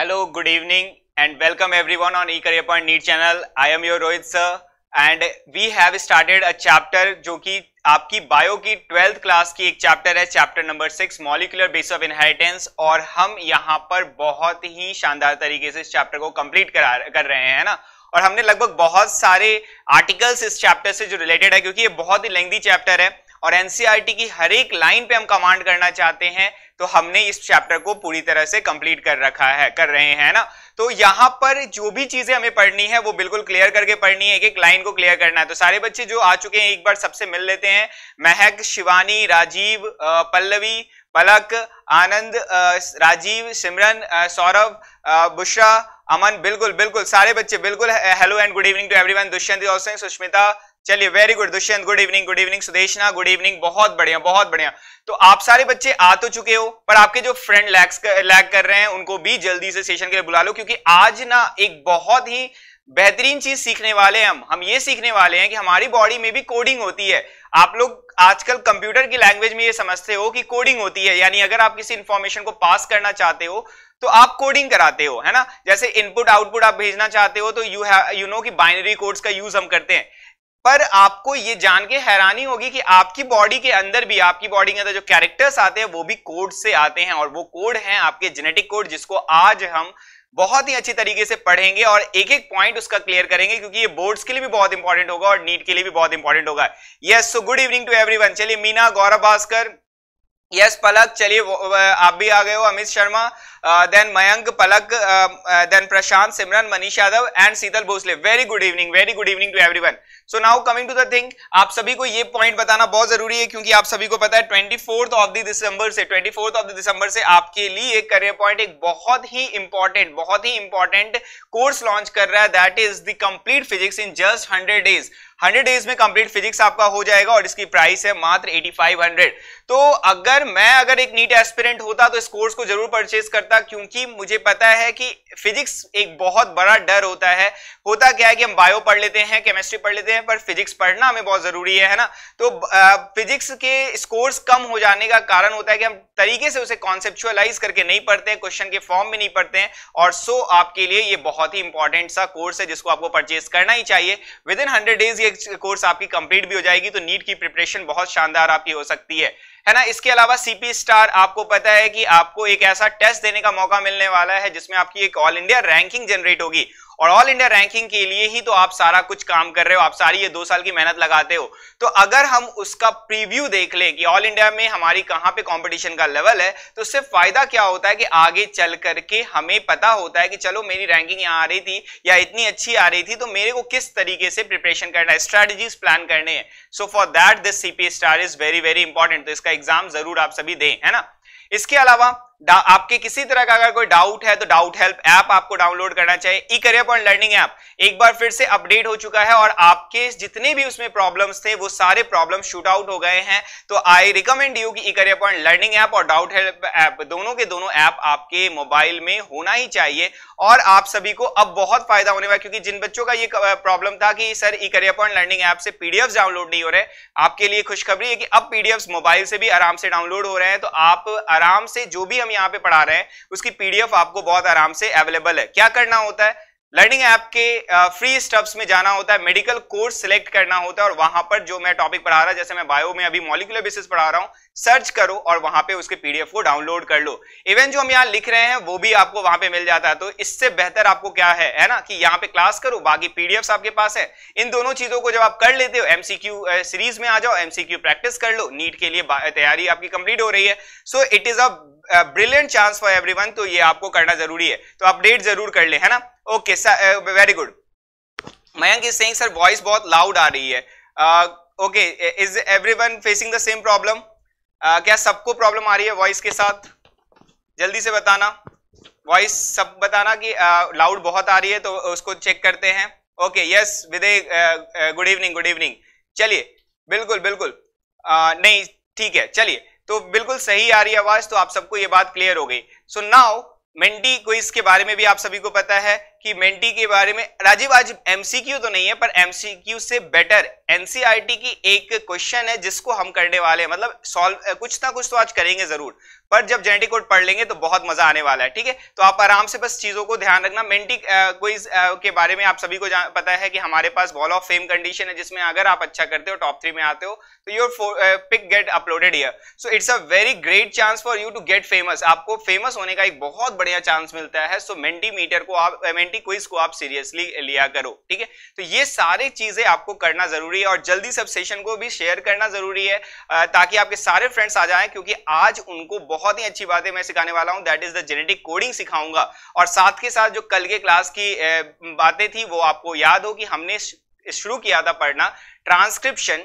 Hello, good evening on E career point NEET channel I am your Rohit sir and we have started a chapter जो कि आपकी bio की twelfth class की एक chapter है chapter number six molecular base of inheritance और हम यहाँ पर बहुत ही शानदार तरीके से इस चैप्टर को कंप्लीट करा कर रहे हैं ना और हमने लगभग बहुत सारे आर्टिकल्स इस चैप्टर से जो रिलेटेड है क्योंकि ये बहुत ही लेंदी चैप्टर है और एनसीआरटी e की हर एक लाइन पे हम कमांड करना चाहते हैं तो हमने इस चैप्टर को पूरी तरह से कंप्लीट कर रखा है कर रहे हैं ना तो यहां पर जो भी चीजें हमें पढ़नी है वो बिल्कुल क्लियर करके पढ़नी है एक एक लाइन को क्लियर करना है तो सारे बच्चे जो आ चुके हैं एक बार सबसे मिल लेते हैं महक शिवानी राजीव पल्लवी पलक आनंद राजीव सिमरन सौरभ बुशरा अमन बिल्कुल बिल्कुल सारे बच्चे बिल्कुल hello and good evening to everyone Dushyant Sushmita चलिए very good Dushyant good evening good evening Sudeshna good evening बहुत बढ़िया बहुत बढ़िया तो आप सारे बच्चे आ तो चुके हो पर आपके जो फ्रेंड लैग लैग कर रहे हैं उनको भी जल्दी से सेशन के लिए बुला लो क्योंकि आज ना एक बहुत ही बेहतरीन चीज सीखने वाले हैं हम हम ये सीखने वाले हैं कि हमारी बॉडी में भी कोडिंग होती है आप लोग आजकल कंप्यूटर की लैंग्वेज में ये समझते हो कि कोडिंग होती है यानी अगर आप किसी इंफॉर्मेशन को पास करना चाहते हो तो आप कोडिंग कराते हो है ना जैसे इनपुट आउटपुट आप भेजना चाहते हो तो यू यू नो कि बाइनरी कोड्स का यूज हम करते हैं पर आपको ये जान के हैरानी होगी कि आपकी बॉडी के अंदर भी आपकी बॉडी के अंदर जो कैरेक्टर्स आते हैं वो भी कोड से आते हैं और वो कोड हैं आपके जेनेटिक कोड जिसको आज हम बहुत ही अच्छी तरीके से पढ़ेंगे और एक एक पॉइंट उसका क्लियर करेंगे क्योंकि ये बोर्ड्स के लिए भी बहुत इंपॉर्टेंट होगा और नीट के लिए भी बहुत इंपॉर्टेंट होगा yes so good evening to every चलिए मीना गौरव भास्कर यस पलक चलिए आप भी आ गए हो Amit Sharma then Mayank Palak then Prashant Simran Manish Yadav and Sheetal Bhosle very good evening very good evening to every so now coming to the thing आप सभी को ये पॉइंट बताना बहुत जरूरी है क्योंकि आप सभी को पता है twenty fourth of the December से twenty fourth of the December से आपके लिए करियर पॉइंट एक बहुत ही इंपॉर्टेंट बहुत ही इंपॉर्टेंट कोर्स लॉन्च कर रहा है that is the complete physics in just hundred days 100 days में कंप्लीट फिजिक्स आपका हो जाएगा और इसकी प्राइस है मात्र 8500 तो अगर मैं अगर एक नीट एस्पिरेंट होता तो इस कोर्स को जरूर परचेज करता सकता क्योंकि मुझे पता है कि फिजिक्स एक बहुत बड़ा डर होता है होता क्या है कि हम बायो पढ़ लेते हैं केमिस्ट्री पढ़ लेते हैं पर फिजिक्स पढ़ना हमें बहुत जरूरी है है ना तो फिजिक्स के स्कोर्स कम हो जाने का कारण होता है कि हम तरीके से उसे कॉन्सेप्चुअलाइज करके नहीं पढ़ते हैं क्वेश्चन के फॉर्म में नहीं पढ़ते हैं और सो आपके लिए ये बहुत ही इंपॉर्टेंट सा कोर्स है जिसको आपको परचेज करना ही चाहिए विद इन हंड्रेड डेज ये कोर्स आपकी कंप्लीट भी हो जाएगी तो नीट की प्रिपरेशन बहुत शानदार आपकी हो सकती है है ना इसके अलावा सीपी स्टार आपको पता है कि आपको एक ऐसा टेस्ट देने का मौका मिलने वाला है जिसमें आपकी एक ऑल इंडिया रैंकिंग जनरेट होगी और ऑल इंडिया रैंकिंग के लिए ही तो आप सारा कुछ काम कर रहे हो आप सारी ये दो साल की मेहनत लगाते हो तो अगर हम उसका प्रीव्यू देख ले कि ऑल इंडिया में हमारी कहां पे कंपटीशन का लेवल है तो उससे फायदा क्या होता है कि आगे चल करके हमें पता होता है कि चलो मेरी रैंकिंग यहां आ रही थी या इतनी अच्छी आ रही थी तो मेरे को किस तरीके से प्रिपरेशन करना है स्ट्रेटेजीज प्लान करने हैं so for that this CP star is very very important तो इसका एग्जाम जरूर आप सभी दें है ना इसके अलावा आपके किसी तरह का अगर कोई डाउट है तो डाउट हेल्प ऐप आपको डाउनलोड करना चाहिए e career point learning app एक बार फिर से अपडेट हो चुका है और आपके जितने भी उसमें प्रॉब्लम्स थे वो सारे प्रॉब्लम शूट आउट हो गए हैं तो आई रिकमेंड यू कि e career point learning app और डाउट हेल्प ऐप दोनों के दोनों ऐप आपके मोबाइल में होना ही चाहिए और आप सभी को अब बहुत फायदा होने वाला क्योंकि जिन बच्चों का ये प्रॉब्लम था कि sir e career point learning app से पीडीएफ डाउनलोड नहीं हो रहे आपके लिए खुशखबरी है कि अब पीडीएफ मोबाइल से भी आराम से डाउनलोड हो रहे हैं तो आप आराम से जो भी हम यहाँ पे पढ़ा रहे हैं उसकी पीडीएफ आपको बहुत आराम से अवेलेबल है क्या करना होता है लर्निंग ऐप के फ्री स्टब्स में जाना होता है मेडिकल कोर्स सिलेक्ट करना होता है और वहां पर जो मैं टॉपिक पढ़ा रहा जैसे मैं बायो में अभी मॉलिकुलर बेसिस पढ़ा रहा हूँ सर्च करो और वहां पे उसके पीडीएफ को डाउनलोड कर लो इवन जो हम यहाँ लिख रहे हैं वो भी आपको वहां पे मिल जाता है तो इससे बेहतर आपको क्या है है ना कि यहाँ पे क्लास करो बाकी पीडीएफ आपके पास है इन दोनों चीजों को जब आप कर लेते हो एमसीक्यू सीरीज में आ जाओ एमसीक्यू प्रैक्टिस कर लो नीट के लिए तैयारी आपकी कंप्लीट हो रही है so it is a brilliant chance for every तो ये आपको करना जरूरी है तो अपडेट जरूर कर ले है ना okay very good Mayank is saying sir voice बहुत लाउड आ रही है okay is everyone facing the same problem क्या सबको प्रॉब्लम आ रही है वॉइस के साथ जल्दी से बताना वॉइस सब बताना कि लाउड uh, बहुत आ रही है तो उसको चेक करते हैं ओके यस विदे गुड इवनिंग गुड इवनिंग चलिए बिल्कुल बिल्कुल uh, नहीं ठीक है चलिए तो बिल्कुल सही आ रही है आवाज तो आप सबको ये बात क्लियर हो गई सो नाउ मेंटी क्विज के बारे में भी आप सभी को पता है कि मेंटी के बारे में राजीव आज एमसीक्यू तो नहीं है पर एमसीक्यू से बेटर एनसीआरटी e की एक क्वेश्चन है जिसको हम करने वाले हैं मतलब सॉल्व कुछ ना कुछ तो आज करेंगे जरूर पर जब जेनेटिक कोड पढ़ लेंगे तो बहुत मजा आने वाला है ठीक है तो आप आराम से बस चीजों को ध्यान रखना मेंटी क्विज के बारे में आप सभी को पता है कि हमारे पास वॉल ऑफ फेम कंडीशन है जिसमें अगर आप अच्छा करते हो टॉप थ्री में आते हो तो your pic get uploaded here so it's a very great chance for you to get famous आपको फेमस होने का एक बहुत बढ़िया चांस मिलता है सो मेंटी मीटर को आप ट्वेंटी क्विज को आप सीरियसली लिया करो ठीक है तो ये सारे चीजें आपको करना जरूरी है और जल्दी सब सेशन को भी शेयर करना जरूरी है ताकि आपके सारे फ्रेंड्स आ जाएं क्योंकि आज उनको बहुत ही अच्छी बातें मैं सिखाने वाला हूं that is the genetic coding सिखाऊंगा और साथ के साथ जो कल के क्लास की बातें थी वो आपको याद हो कि हमने शुरू किया था पढ़ना ट्रांसक्रिप्शन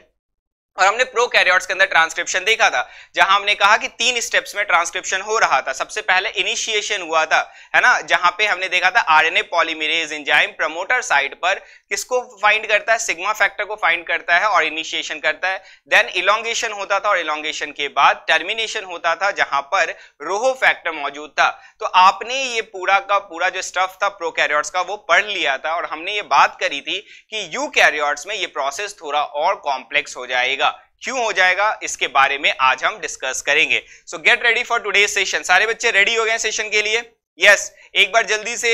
और हमने प्रो कैरियॉर्ट्स के अंदर ट्रांसक्रिप्शन देखा था जहां हमने कहा कि तीन स्टेप्स में ट्रांसक्रिप्शन हो रहा था सबसे पहले इनिशिएशन हुआ था है ना जहां पे हमने देखा था RNA polymerase enzyme promoter side पर किसको फाइंड करता है सिग्मा फैक्टर को फाइंड करता है और इनिशिएशन करता है देन इलोंगेशन होता था और इलोंगेशन के बाद टर्मिनेशन होता था जहां पर रोहो फैक्टर मौजूद था तो आपने ये पूरा का पूरा जो स्टफ था प्रो का वो पढ़ लिया था और हमने ये बात करी थी कि यू कैरियॉर्ट्स में ये प्रोसेस थोड़ा और कॉम्प्लेक्स हो जाएगा क्यों हो जाएगा इसके बारे में आज हम डिस्कस करेंगे so get ready for today session सारे बच्चे रेडी हो गए सेशन के लिए यस yes, एक बार जल्दी से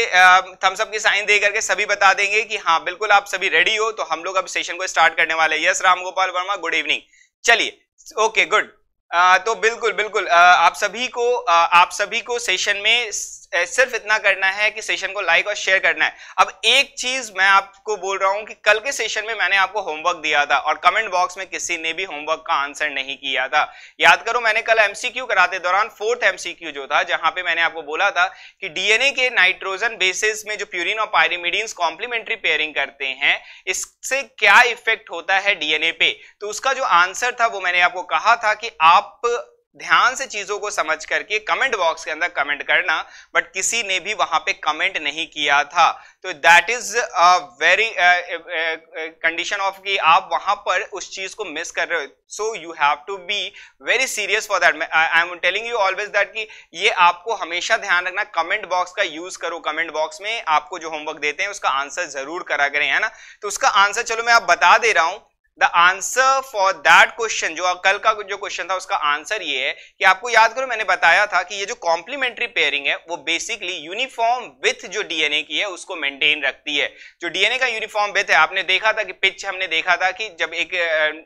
थम्सअप की साइन दे करके सभी बता देंगे कि हाँ बिल्कुल आप सभी रेडी हो तो हम लोग अब सेशन को स्टार्ट करने वाले हैं yes Ram Gopal Varma good evening चलिए ओके गुड तो बिल्कुल बिल्कुल आ, आप सभी को आ, आप सभी को सेशन में सिर्फ इतना करना है कि सेशन को लाइक और शेयर करना है अब एक चीज मैं आपको बोल रहा हूं कि कल के सेशन में मैंने आपको होमवर्क दिया था और कमेंट बॉक्स में किसी ने भी होमवर्क का आंसर नहीं किया था याद करो मैंने कल एमसीक्यू कराते दौरान फोर्थ एमसीक्यू जो था जहां पे मैंने आपको बोला था कि डीएनए के नाइट्रोजन बेसिस में जो प्यूरिन और पायरिमिडीन कॉम्प्लीमेंट्री पेयरिंग करते हैं इससे क्या इफेक्ट होता है डीएनए पे तो उसका जो आंसर था वो मैंने आपको कहा था कि आप ध्यान से चीजों को समझ करके कमेंट बॉक्स के अंदर कमेंट करना बट किसी ने भी वहां पे कमेंट नहीं किया था तो that is a very condition of कि आप वहां पर उस चीज को मिस कर रहे हो so you have to be very serious for that I am telling you always that कि ये आपको हमेशा ध्यान रखना कमेंट बॉक्स का यूज करो कमेंट बॉक्स में आपको जो होमवर्क देते हैं उसका आंसर जरूर करा करें है ना तो उसका आंसर चलो मैं आप बता दे रहा हूं the answer for that question जो कल का जो क्वेश्चन था उसका आंसर ये है कि आपको याद करो मैंने बताया था कि ये जो कॉम्प्लीमेंट्री पेयरिंग है वो बेसिकली यूनिफॉर्म विथ जो डीएनए की है उसको मेंटेन रखती है जो डीएनए का यूनिफॉर्म विथ है आपने देखा था कि पिच हमने देखा था कि जब एक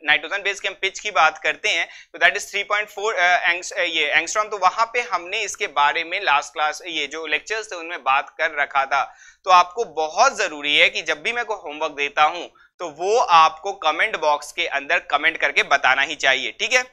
नाइट्रोजन बेस के हम पिच की बात करते हैं तो that is three point four ये एंगस्ट्रॉम तो वहां पर हमने इसके बारे में लास्ट क्लास ये जो लेक्चर्स थे उनमें बात कर रखा था तो आपको बहुत जरूरी है कि जब भी मैं को होमवर्क देता हूं तो वो आपको कमेंट बॉक्स के अंदर कमेंट करके बताना ही चाहिए ठीक है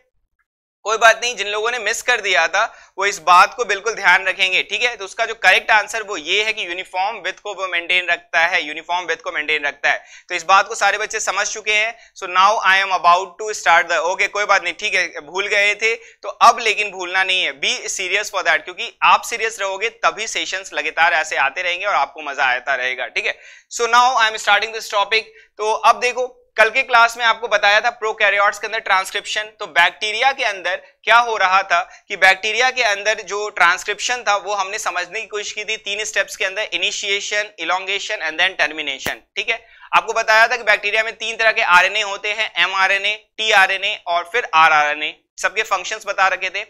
कोई बात नहीं जिन लोगों ने मिस कर दिया था वो इस बात को बिल्कुल ध्यान रखेंगे ठीक है तो उसका जो करेक्ट आंसर वो ये है कि यूनिफॉर्म विथ को वो मेंटेन रखता है यूनिफॉर्म विथ को मेंटेन रखता है तो इस बात को सारे बच्चे समझ चुके हैं so now I am about to start the okay कोई बात नहीं ठीक है भूल गए थे तो अब लेकिन भूलना नहीं है बी सीरियस फॉर दैट क्योंकि आप सीरियस रहोगे तभी सेशन लगातार ऐसे आते रहेंगे और आपको मजा आता रहेगा ठीक है so now I am starting this topic तो अब देखो कल की क्लास में आपको बताया था प्रोकैरियोट्स के अंदर ट्रांसक्रिप्शन तो बैक्टीरिया के अंदर क्या हो रहा था कि बैक्टीरिया के अंदर जो ट्रांसक्रिप्शन था वो हमने समझने की कोशिश की थी तीन स्टेप्स के अंदर initiation elongation and then termination ठीक है आपको बताया था कि बैक्टीरिया में तीन तरह के ए होते हैं एन ए और फिर आर ए सबके फंक्शन बता रखे थे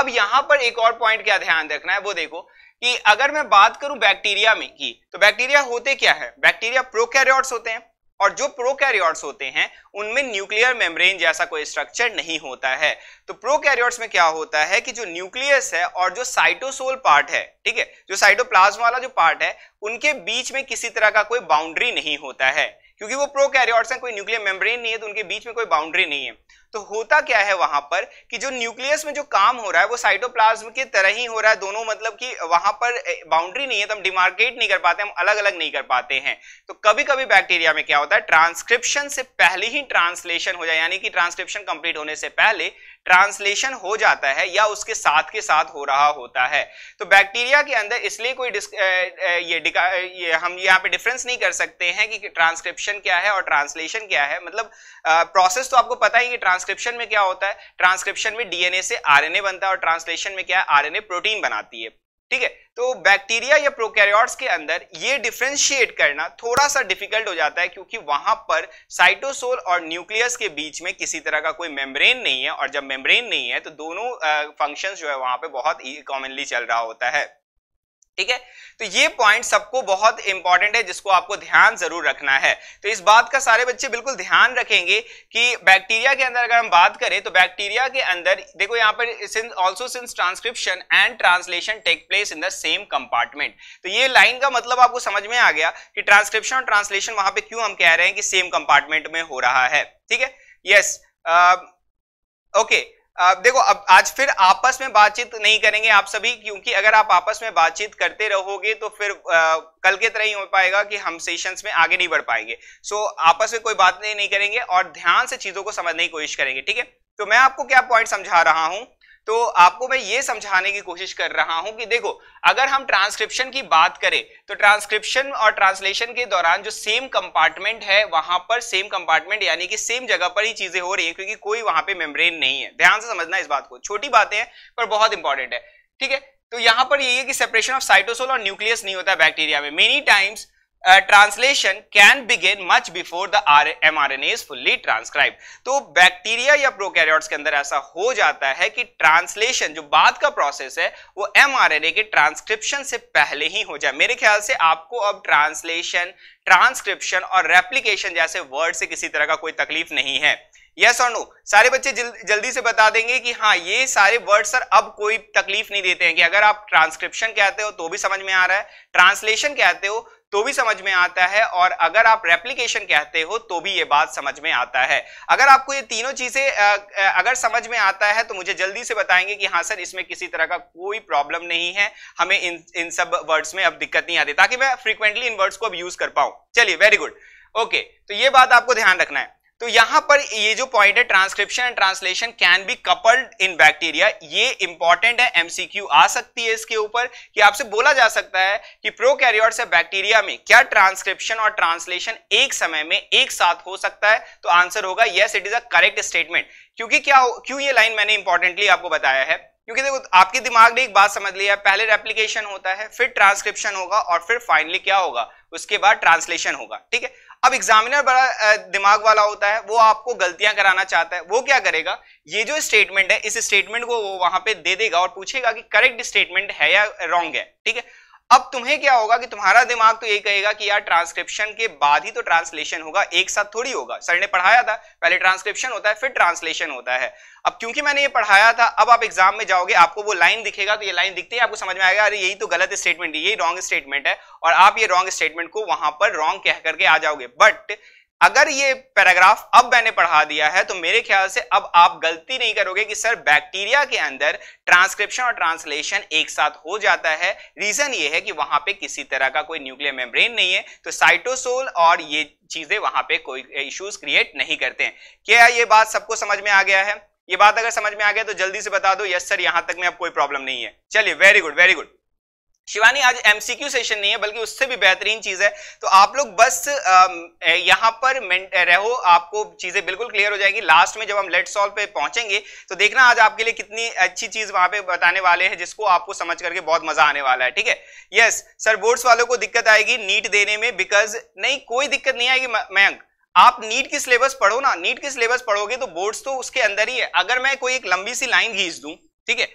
अब यहां पर एक और पॉइंट क्या ध्यान रखना है वो देखो कि अगर मैं बात करूं बैक्टीरिया में की तो बैक्टीरिया होते क्या है बैक्टीरिया प्रोकैरियोट्स होते हैं और जो प्रोकैरियोट्स होते हैं उनमें न्यूक्लियर मेम्ब्रेन जैसा कोई स्ट्रक्चर नहीं होता है तो प्रोकैरियोट्स में क्या होता है कि जो न्यूक्लियस है और जो साइटोसोल पार्ट है ठीक है जो साइटोप्लाज्म वाला जो पार्ट है उनके बीच में किसी तरह का कोई बाउंड्री नहीं होता है क्योंकि वो प्रोकैरियोट्स हैं कोई न्यूक्लियर मेम्ब्रेन नहीं है तो उनके बीच में कोई बाउंड्री नहीं है तो होता क्या है वहां पर कि जो न्यूक्लियस में जो काम हो रहा है वो साइटोप्लाज्म की तरह ही हो रहा है दोनों मतलब कि वहां पर बाउंड्री नहीं है तो हम डिमार्केट नहीं कर पाते हम अलग अलग नहीं कर पाते हैं तो कभी कभी बैक्टीरिया में क्या होता है ट्रांसक्रिप्शन से पहले ही ट्रांसलेशन हो जाए यानी कि ट्रांसक्रिप्शन कंप्लीट होने से पहले ट्रांसलेशन हो जाता है या उसके साथ के साथ हो रहा होता है तो बैक्टीरिया के अंदर इसलिए कोई ये, ये हम यहाँ पे डिफरेंस नहीं कर सकते हैं कि ट्रांसक्रिप्शन क्या है और ट्रांसलेशन क्या है मतलब प्रोसेस तो आपको पता ही कि ट्रांसक्रिप्शन में क्या होता है ट्रांसक्रिप्शन में डीएनए से आरएनए बनता है और ट्रांसलेशन में क्या है आरएनए प्रोटीन बनाती है ठीक है तो बैक्टीरिया या प्रोकैरियोट्स के अंदर ये डिफ्रेंशिएट करना थोड़ा सा डिफिकल्ट हो जाता है क्योंकि वहां पर साइटोसोल और न्यूक्लियस के बीच में किसी तरह का कोई मेम्ब्रेन नहीं है और जब मेम्ब्रेन नहीं है तो दोनों फंक्शंस जो है वहां पे बहुत कॉमनली चल रहा होता है ठीक है तो ये पॉइंट सबको बहुत इंपॉर्टेंट है जिसको आपको ध्यान जरूर रखना है तो इस बात का सारे बच्चे बिल्कुल ध्यान रखेंगे कि बैक्टीरिया के अंदर अगर हम बात करें तो बैक्टीरिया के अंदर देखो यहाँ पर also since transcription and translation take place in the same compartment तो ये लाइन का मतलब आपको समझ में आ गया कि ट्रांसक्रिप्शन और ट्रांसलेशन वहां पर क्यों हम कह रहे हैं कि सेम कंपार्टमेंट में हो रहा है ठीक है यस ओके uh, देखो अब आज फिर आपस में बातचीत नहीं करेंगे आप सभी क्योंकि अगर आप आपस में बातचीत करते रहोगे तो फिर आ, कल के तरह ही हो पाएगा कि हम सेशंस में आगे नहीं बढ़ पाएंगे सो so, आपस में कोई बात नहीं, नहीं करेंगे और ध्यान से चीजों को समझने की कोशिश करेंगे ठीक है तो मैं आपको क्या पॉइंट समझा रहा हूं तो आपको मैं ये समझाने की कोशिश कर रहा हूं कि देखो अगर हम ट्रांसक्रिप्शन की बात करें तो ट्रांसक्रिप्शन और ट्रांसलेशन के दौरान जो सेम कंपार्टमेंट है वहां पर सेम कंपार्टमेंट यानी कि सेम जगह पर ही चीजें हो रही है क्योंकि कोई वहां पे मेम्ब्रेन नहीं है ध्यान से समझना इस बात को छोटी बातें हैं पर बहुत इंपॉर्टेंट है ठीक है तो यहां पर ये है कि सेपरेशन ऑफ साइटोसोल और न्यूक्लियस नहीं होता है बैक्टीरिया में many times translation uh, translation can begin much M R N as fully transcribe तो बैक्टीरिया या प्रोकैरियोट्स के अंदर ऐसा हो जाता है कि ट्रांसलेशन जो बाद का प्रोसेस है वो ए के ट्रांसक्रिप्शन से पहले ही हो जाए मेरे ख्याल से आपको अब ट्रांसलेशन ट्रांसक्रिप्शन और रेप्लीकेशन जैसे वर्ड से किसी तरह का कोई तकलीफ नहीं है यस और नो सारे बच्चे जल, जल्दी से बता देंगे कि हाँ ये सारे वर्ड सर अब कोई तकलीफ नहीं देते हैं कि अगर आप ट्रांसक्रिप्शन कहते हो तो भी समझ में आ रहा है ट्रांसलेशन कहते हो तो भी समझ में आता है और अगर आप रेप्लीकेशन कहते हो तो भी ये बात समझ में आता है अगर आपको ये तीनों चीजें अगर समझ में आता है तो मुझे जल्दी से बताएंगे कि हाँ सर इसमें किसी तरह का कोई प्रॉब्लम नहीं है हमें इन इन सब वर्ड्स में अब दिक्कत नहीं आती ताकि मैं फ्रीक्वेंटली इन वर्ड्स को अब यूज कर पाऊं चलिए वेरी गुड ओके तो ये बात आपको ध्यान रखना है तो यहां पर ये जो पॉइंट है transcription and translation can be coupled in bacteria ये इंपॉर्टेंट है एमसीक्यू आ सकती है इसके ऊपर कि आपसे बोला जा सकता है कि प्रोकैरियोट्स या बैक्टीरिया में क्या ट्रांसक्रिप्शन और ट्रांसलेशन एक समय में एक साथ हो सकता है तो आंसर होगा yes it is a correct statement क्योंकि क्या क्यों ये लाइन मैंने इंपॉर्टेंटली आपको बताया है क्योंकि देखो आपके दिमाग ने एक बात समझ लिया पहले रेप्लीकेशन होता है फिर ट्रांसक्रिप्शन होगा और फिर फाइनली क्या होगा उसके बाद ट्रांसलेशन होगा ठीक है अब एग्जामिनर बड़ा दिमाग वाला होता है वो आपको गलतियां कराना चाहता है वो क्या करेगा ये जो स्टेटमेंट है इस स्टेटमेंट को वो वहां पे दे देगा और पूछेगा कि करेक्ट स्टेटमेंट है या रॉन्ग है ठीक है अब तुम्हें क्या होगा कि तुम्हारा दिमाग तो यही कहेगा कि यार ट्रांसक्रिप्शन के बाद ही तो ट्रांसलेशन होगा एक साथ थोड़ी होगा सर ने पढ़ाया था पहले ट्रांसक्रिप्शन होता है फिर ट्रांसलेशन होता है अब क्योंकि मैंने ये पढ़ाया था अब आप एग्जाम में जाओगे आपको वो लाइन दिखेगा तो ये लाइन दिखती है आपको समझ में आएगा अरे यही तो गलत स्टेटमेंट है यही रॉन्ग स्टेटमेंट है और आप ये रॉन्ग स्टेटमेंट को वहां पर रॉन्ग कह करके आ जाओगे बट अगर ये पैराग्राफ अब मैंने पढ़ा दिया है तो मेरे ख्याल से अब आप गलती नहीं करोगे कि सर बैक्टीरिया के अंदर ट्रांसक्रिप्शन और ट्रांसलेशन एक साथ हो जाता है रीजन ये है कि वहां पे किसी तरह का कोई न्यूक्लियर मेम्ब्रेन नहीं है तो साइटोसोल और ये चीजें वहां पे कोई इश्यूज क्रिएट नहीं करते हैं क्या ये बात सबको समझ में आ गया है ये बात अगर समझ में आ गया तो जल्दी से बता दो यस सर यहां तक में अब कोई प्रॉब्लम नहीं है चलिए very good very good Shivani आज एमसीक्यू सेशन नहीं है बल्कि उससे भी बेहतरीन चीज है तो आप लोग बस यहाँ पर रहो आपको चीजें बिल्कुल क्लियर हो जाएगी लास्ट में जब हम लेट सॉल्व पे पहुंचेंगे तो देखना आज आपके लिए कितनी अच्छी चीज वहां पे बताने वाले हैं जिसको आपको समझ करके बहुत मजा आने वाला है ठीक है यस सर बोर्ड्स वालों को दिक्कत आएगी नीट देने में बिकॉज नहीं कोई दिक्कत नहीं आएगी मयंक आप नीट की सिलेबस पढ़ो ना नीट की सिलेबस पढ़ोगे तो बोर्ड्स तो उसके अंदर ही है अगर मैं कोई एक लंबी सी लाइन घींच दू ठीक है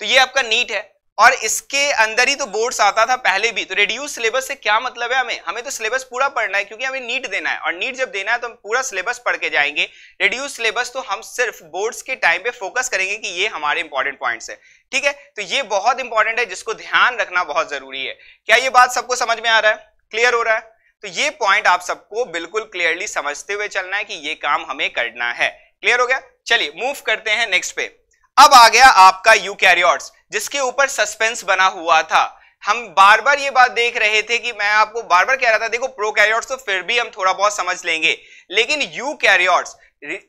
तो ये आपका नीट है और इसके अंदर ही तो बोर्ड्स आता था पहले भी तो रिड्यूस सिलेबस से क्या मतलब है हमें हमें तो सिलेबस पूरा पढ़ना है क्योंकि हमें नीट देना है और नीट जब देना है तो हम पूरा सिलेबस पढ़ के जाएंगे रिड्यूस सिलेबस तो हम सिर्फ बोर्ड्स के टाइम पे फोकस करेंगे कि ये हमारे इंपॉर्टेंट पॉइंट्स है ठीक है तो ये बहुत इंपॉर्टेंट है जिसको ध्यान रखना बहुत जरूरी है क्या ये बात सबको समझ में आ रहा है क्लियर हो रहा है तो ये पॉइंट आप सबको बिल्कुल क्लियरली समझते हुए चलना है कि ये काम हमें करना है क्लियर हो गया चलिए मूव करते हैं नेक्स्ट पे अब आ गया आपका यूकैरियोट्स जिसके ऊपर सस्पेंस बना हुआ था हम बार बार ये बात देख रहे थे कि मैं आपको बार बार कह रहा था देखो प्रो तो फिर भी हम थोड़ा बहुत समझ लेंगे लेकिन यू कैरियोट्स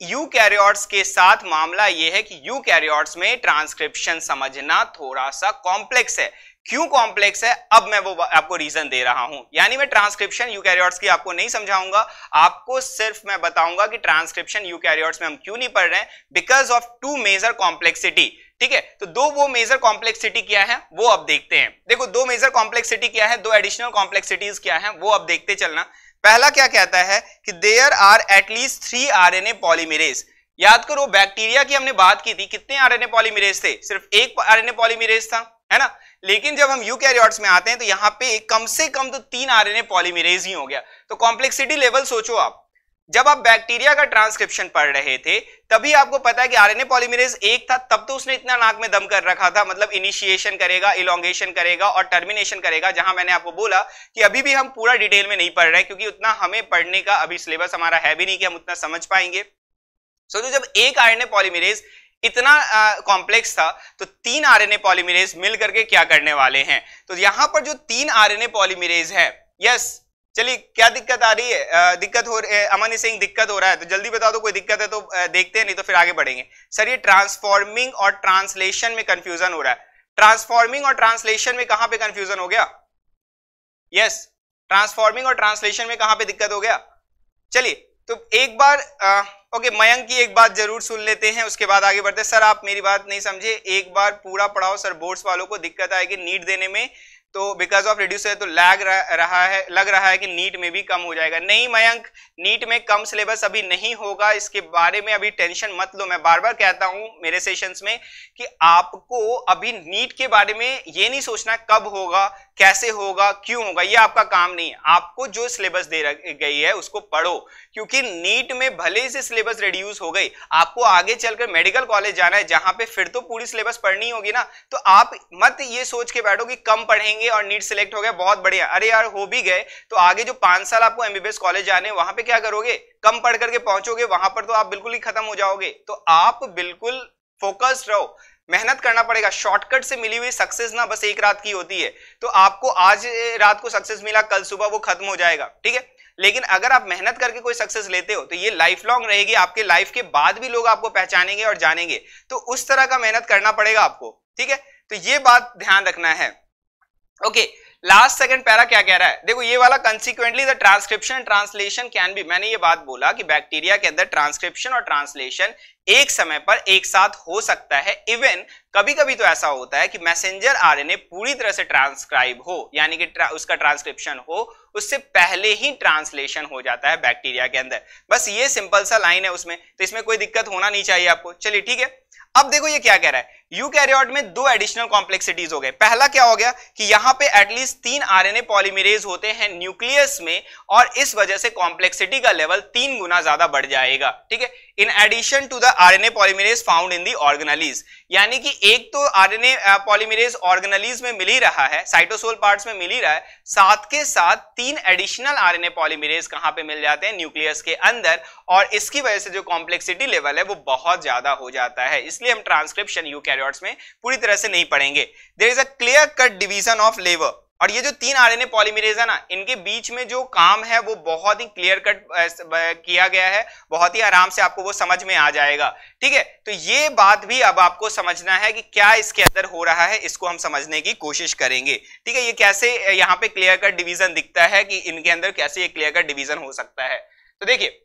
यू कैरियॉर्ट्स के साथ मामला यह है कि यू कैरियोट्स में ट्रांसक्रिप्शन समझना थोड़ा सा कॉम्प्लेक्स है क्यों कॉम्प्लेक्स है अब मैं वो आपको रीजन दे रहा हूं यानी मैं ट्रांसक्रिप्शन यूकैरियोट्स की आपको नहीं समझाऊंगा आपको सिर्फ मैं बताऊंगा कि ट्रांसक्रिप्शन यूकैरियोट्स में हम क्यों नहीं पढ़ रहे हैं because of two major complexity ठीक है तो दो वो मेजर कॉम्प्लेक्सिटी क्या है वो अब देखते हैं देखो दो मेजर कॉम्प्लेक्सिटी क्या है दो एडिशनल कॉम्प्लेक्सिटीज क्या है वो अब देखते चलना पहला क्या कहता है कि there are at least three R N A polymerase याद करो बैक्टीरिया की हमने बात की थी कितने आरएनए पॉलीमरेज थे सिर्फ एक आरएनए पॉलीमरेज था है ना लेकिन जब हम यूकैरियोट्स में आते हैं तो यहां पे कम से कम तो तीन आरएनए पॉलीमरेज ही हो गया तो कॉम्प्लेक्सिटी लेवल सोचो आप जब आप बैक्टीरिया का ट्रांसक्रिप्शन पढ़ रहे थे तभी आपको पता है कि आरएनए पॉलीमरेज एक था तब तो उसने इतना नाक में दम कर रखा था मतलब इनिशिएशन करेगा इलोंगेशन करेगा और टर्मिनेशन करेगा जहां मैंने आपको बोला कि अभी भी हम पूरा डिटेल में नहीं पढ़ रहे क्योंकि उतना हमें पढ़ने का अभी सिलेबस हमारा है भी नहीं कि हम उतना समझ पाएंगे सोचो तो जब एक आरएनए पॉलीमरेज इतना कॉम्प्लेक्स था तो तीन आरएनए पॉलीमरेज मिल करके क्या करने वाले हैं तो यहां पर जो तीन आरएनए पॉलीमरेज है यस चलिए क्या दिक्कत आ रही है आ, दिक्कत हो अमन सिंह दिक्कत हो रहा है तो जल्दी बता दो तो कोई दिक्कत है तो देखते हैं नहीं तो फिर आगे बढ़ेंगे सर ये ट्रांसफॉर्मिंग और ट्रांसलेशन में कंफ्यूजन हो रहा है ट्रांसफॉर्मिंग और ट्रांसलेशन में कहां पे कंफ्यूजन हो गया यस ट्रांसफॉर्मिंग और ट्रांसलेशन में कहां पे दिक्कत हो गया चलिए तो एक बार आ, ओके मयंक की एक बात जरूर सुन लेते हैं उसके बाद आगे बढ़ते सर आप मेरी बात नहीं समझे एक बार पूरा पढ़ाओ सर बोर्ड्स वालों को दिक्कत आएगी नीट देने में तो बिकॉज ऑफ रिड्यूस है तो लैग रहा है लग रहा है कि नीट में भी कम हो जाएगा नहीं मयंक नीट में कम सिलेबस अभी नहीं होगा इसके बारे में अभी टेंशन मत लो मैं बार बार कहता हूं मेरे सेशंस में कि आपको अभी नीट के बारे में ये नहीं सोचना कब होगा कैसे होगा क्यों होगा ये आपका काम नहीं है आपको जो सिलेबस दे गई है उसको पढ़ो क्योंकि नीट में भले ही से सिलेबस रिड्यूस हो गई आपको आगे चलकर मेडिकल कॉलेज जाना है जहां पे फिर तो पूरी सिलेबस पढ़नी होगी ना तो आप मत ये सोच के बैठो कि कम पढ़ेंगे और नीट सिलेक्ट हो गया बहुत बढ़िया अरे यार हो भी गए तो आगे जो पांच साल आपको एमबीबीएस कॉलेज जाने वहां पर क्या करोगे कम पढ़ करके पहुंचोगे वहां पर तो आप बिल्कुल ही खत्म हो जाओगे तो आप बिल्कुल फोकस रहो मेहनत करना पड़ेगा शॉर्टकट से मिली हुई सक्सेस ना बस एक रात की होती है तो आपको आज रात को सक्सेस मिला कल सुबह वो खत्म हो जाएगा ठीक है लेकिन अगर आप मेहनत करके कोई सक्सेस लेते हो तो ये लाइफ लॉन्ग रहेगी आपके लाइफ के बाद भी लोग आपको पहचानेंगे और जानेंगे तो उस तरह का मेहनत करना पड़ेगा आपको ठीक है तो ये बात ध्यान रखना है okay okay, last second para क्या कह रहा है देखो ये वाला consequently the transcription translation can भी मैंने ये बात बोला कि बैक्टीरिया के अंदर ट्रांसक्रिप्शन और ट्रांसलेशन एक समय पर एक साथ हो सकता है इवन कभी कभी तो ऐसा होता है कि मैसेंजर आरएनए पूरी तरह से ट्रांसक्राइब हो यानी कि ट्रा, उसका ट्रांसक्रिप्शन हो उससे पहले ही ट्रांसलेशन हो जाता है बैक्टीरिया के अंदर बस ये सिंपल सा लाइन है उसमें तो इसमें कोई दिक्कत होना नहीं चाहिए आपको चलिए ठीक है अब देखो ये क्या कह रहा है यूकैरियोट में दो एडिशनल कॉम्प्लेक्सिटीज हो गए पहला क्या हो गया कि यहां पे एटलीस्ट तीन आरएनए पॉलीमरेज होते हैं न्यूक्लियस में और इस वजह से कॉम्प्लेक्सिटी का लेवल तीन गुना ज्यादा बढ़ जाएगा ठीक है in addition to the RNA polymerase found in the organelles यानी कि एक तो आरएनए पॉलीमरेज ऑर्गेनालीज में मिल ही रहा है साइटोसोल पार्ट्स में मिल ही रहा है साथ के साथ तीन एडिशनल आरएनए पॉलीमरेज कहां पे मिल जाते हैं न्यूक्लियस के अंदर और इसकी वजह से जो कॉम्प्लेक्सिटी लेवल है वो बहुत ज्यादा हो जाता है इसलिए हम ट्रांसक्रिप्शन यूकैरियोट प्रोकैरियोट्स में पूरी तरह से नहीं पढ़ेंगे there is a clear cut division of labour और ये जो तीन आरएनए पॉलीमरेज है ना इनके बीच में जो काम है वो बहुत ही क्लियर कट किया गया है बहुत ही आराम से आपको वो समझ में आ जाएगा ठीक है तो ये बात भी अब आपको समझना है कि क्या इसके अंदर हो रहा है इसको हम समझने की कोशिश करेंगे ठीक है ये कैसे यहाँ पे क्लियर कट डिवीजन दिखता है कि इनके अंदर कैसे ये क्लियर कट डिवीजन हो सकता है तो देखिए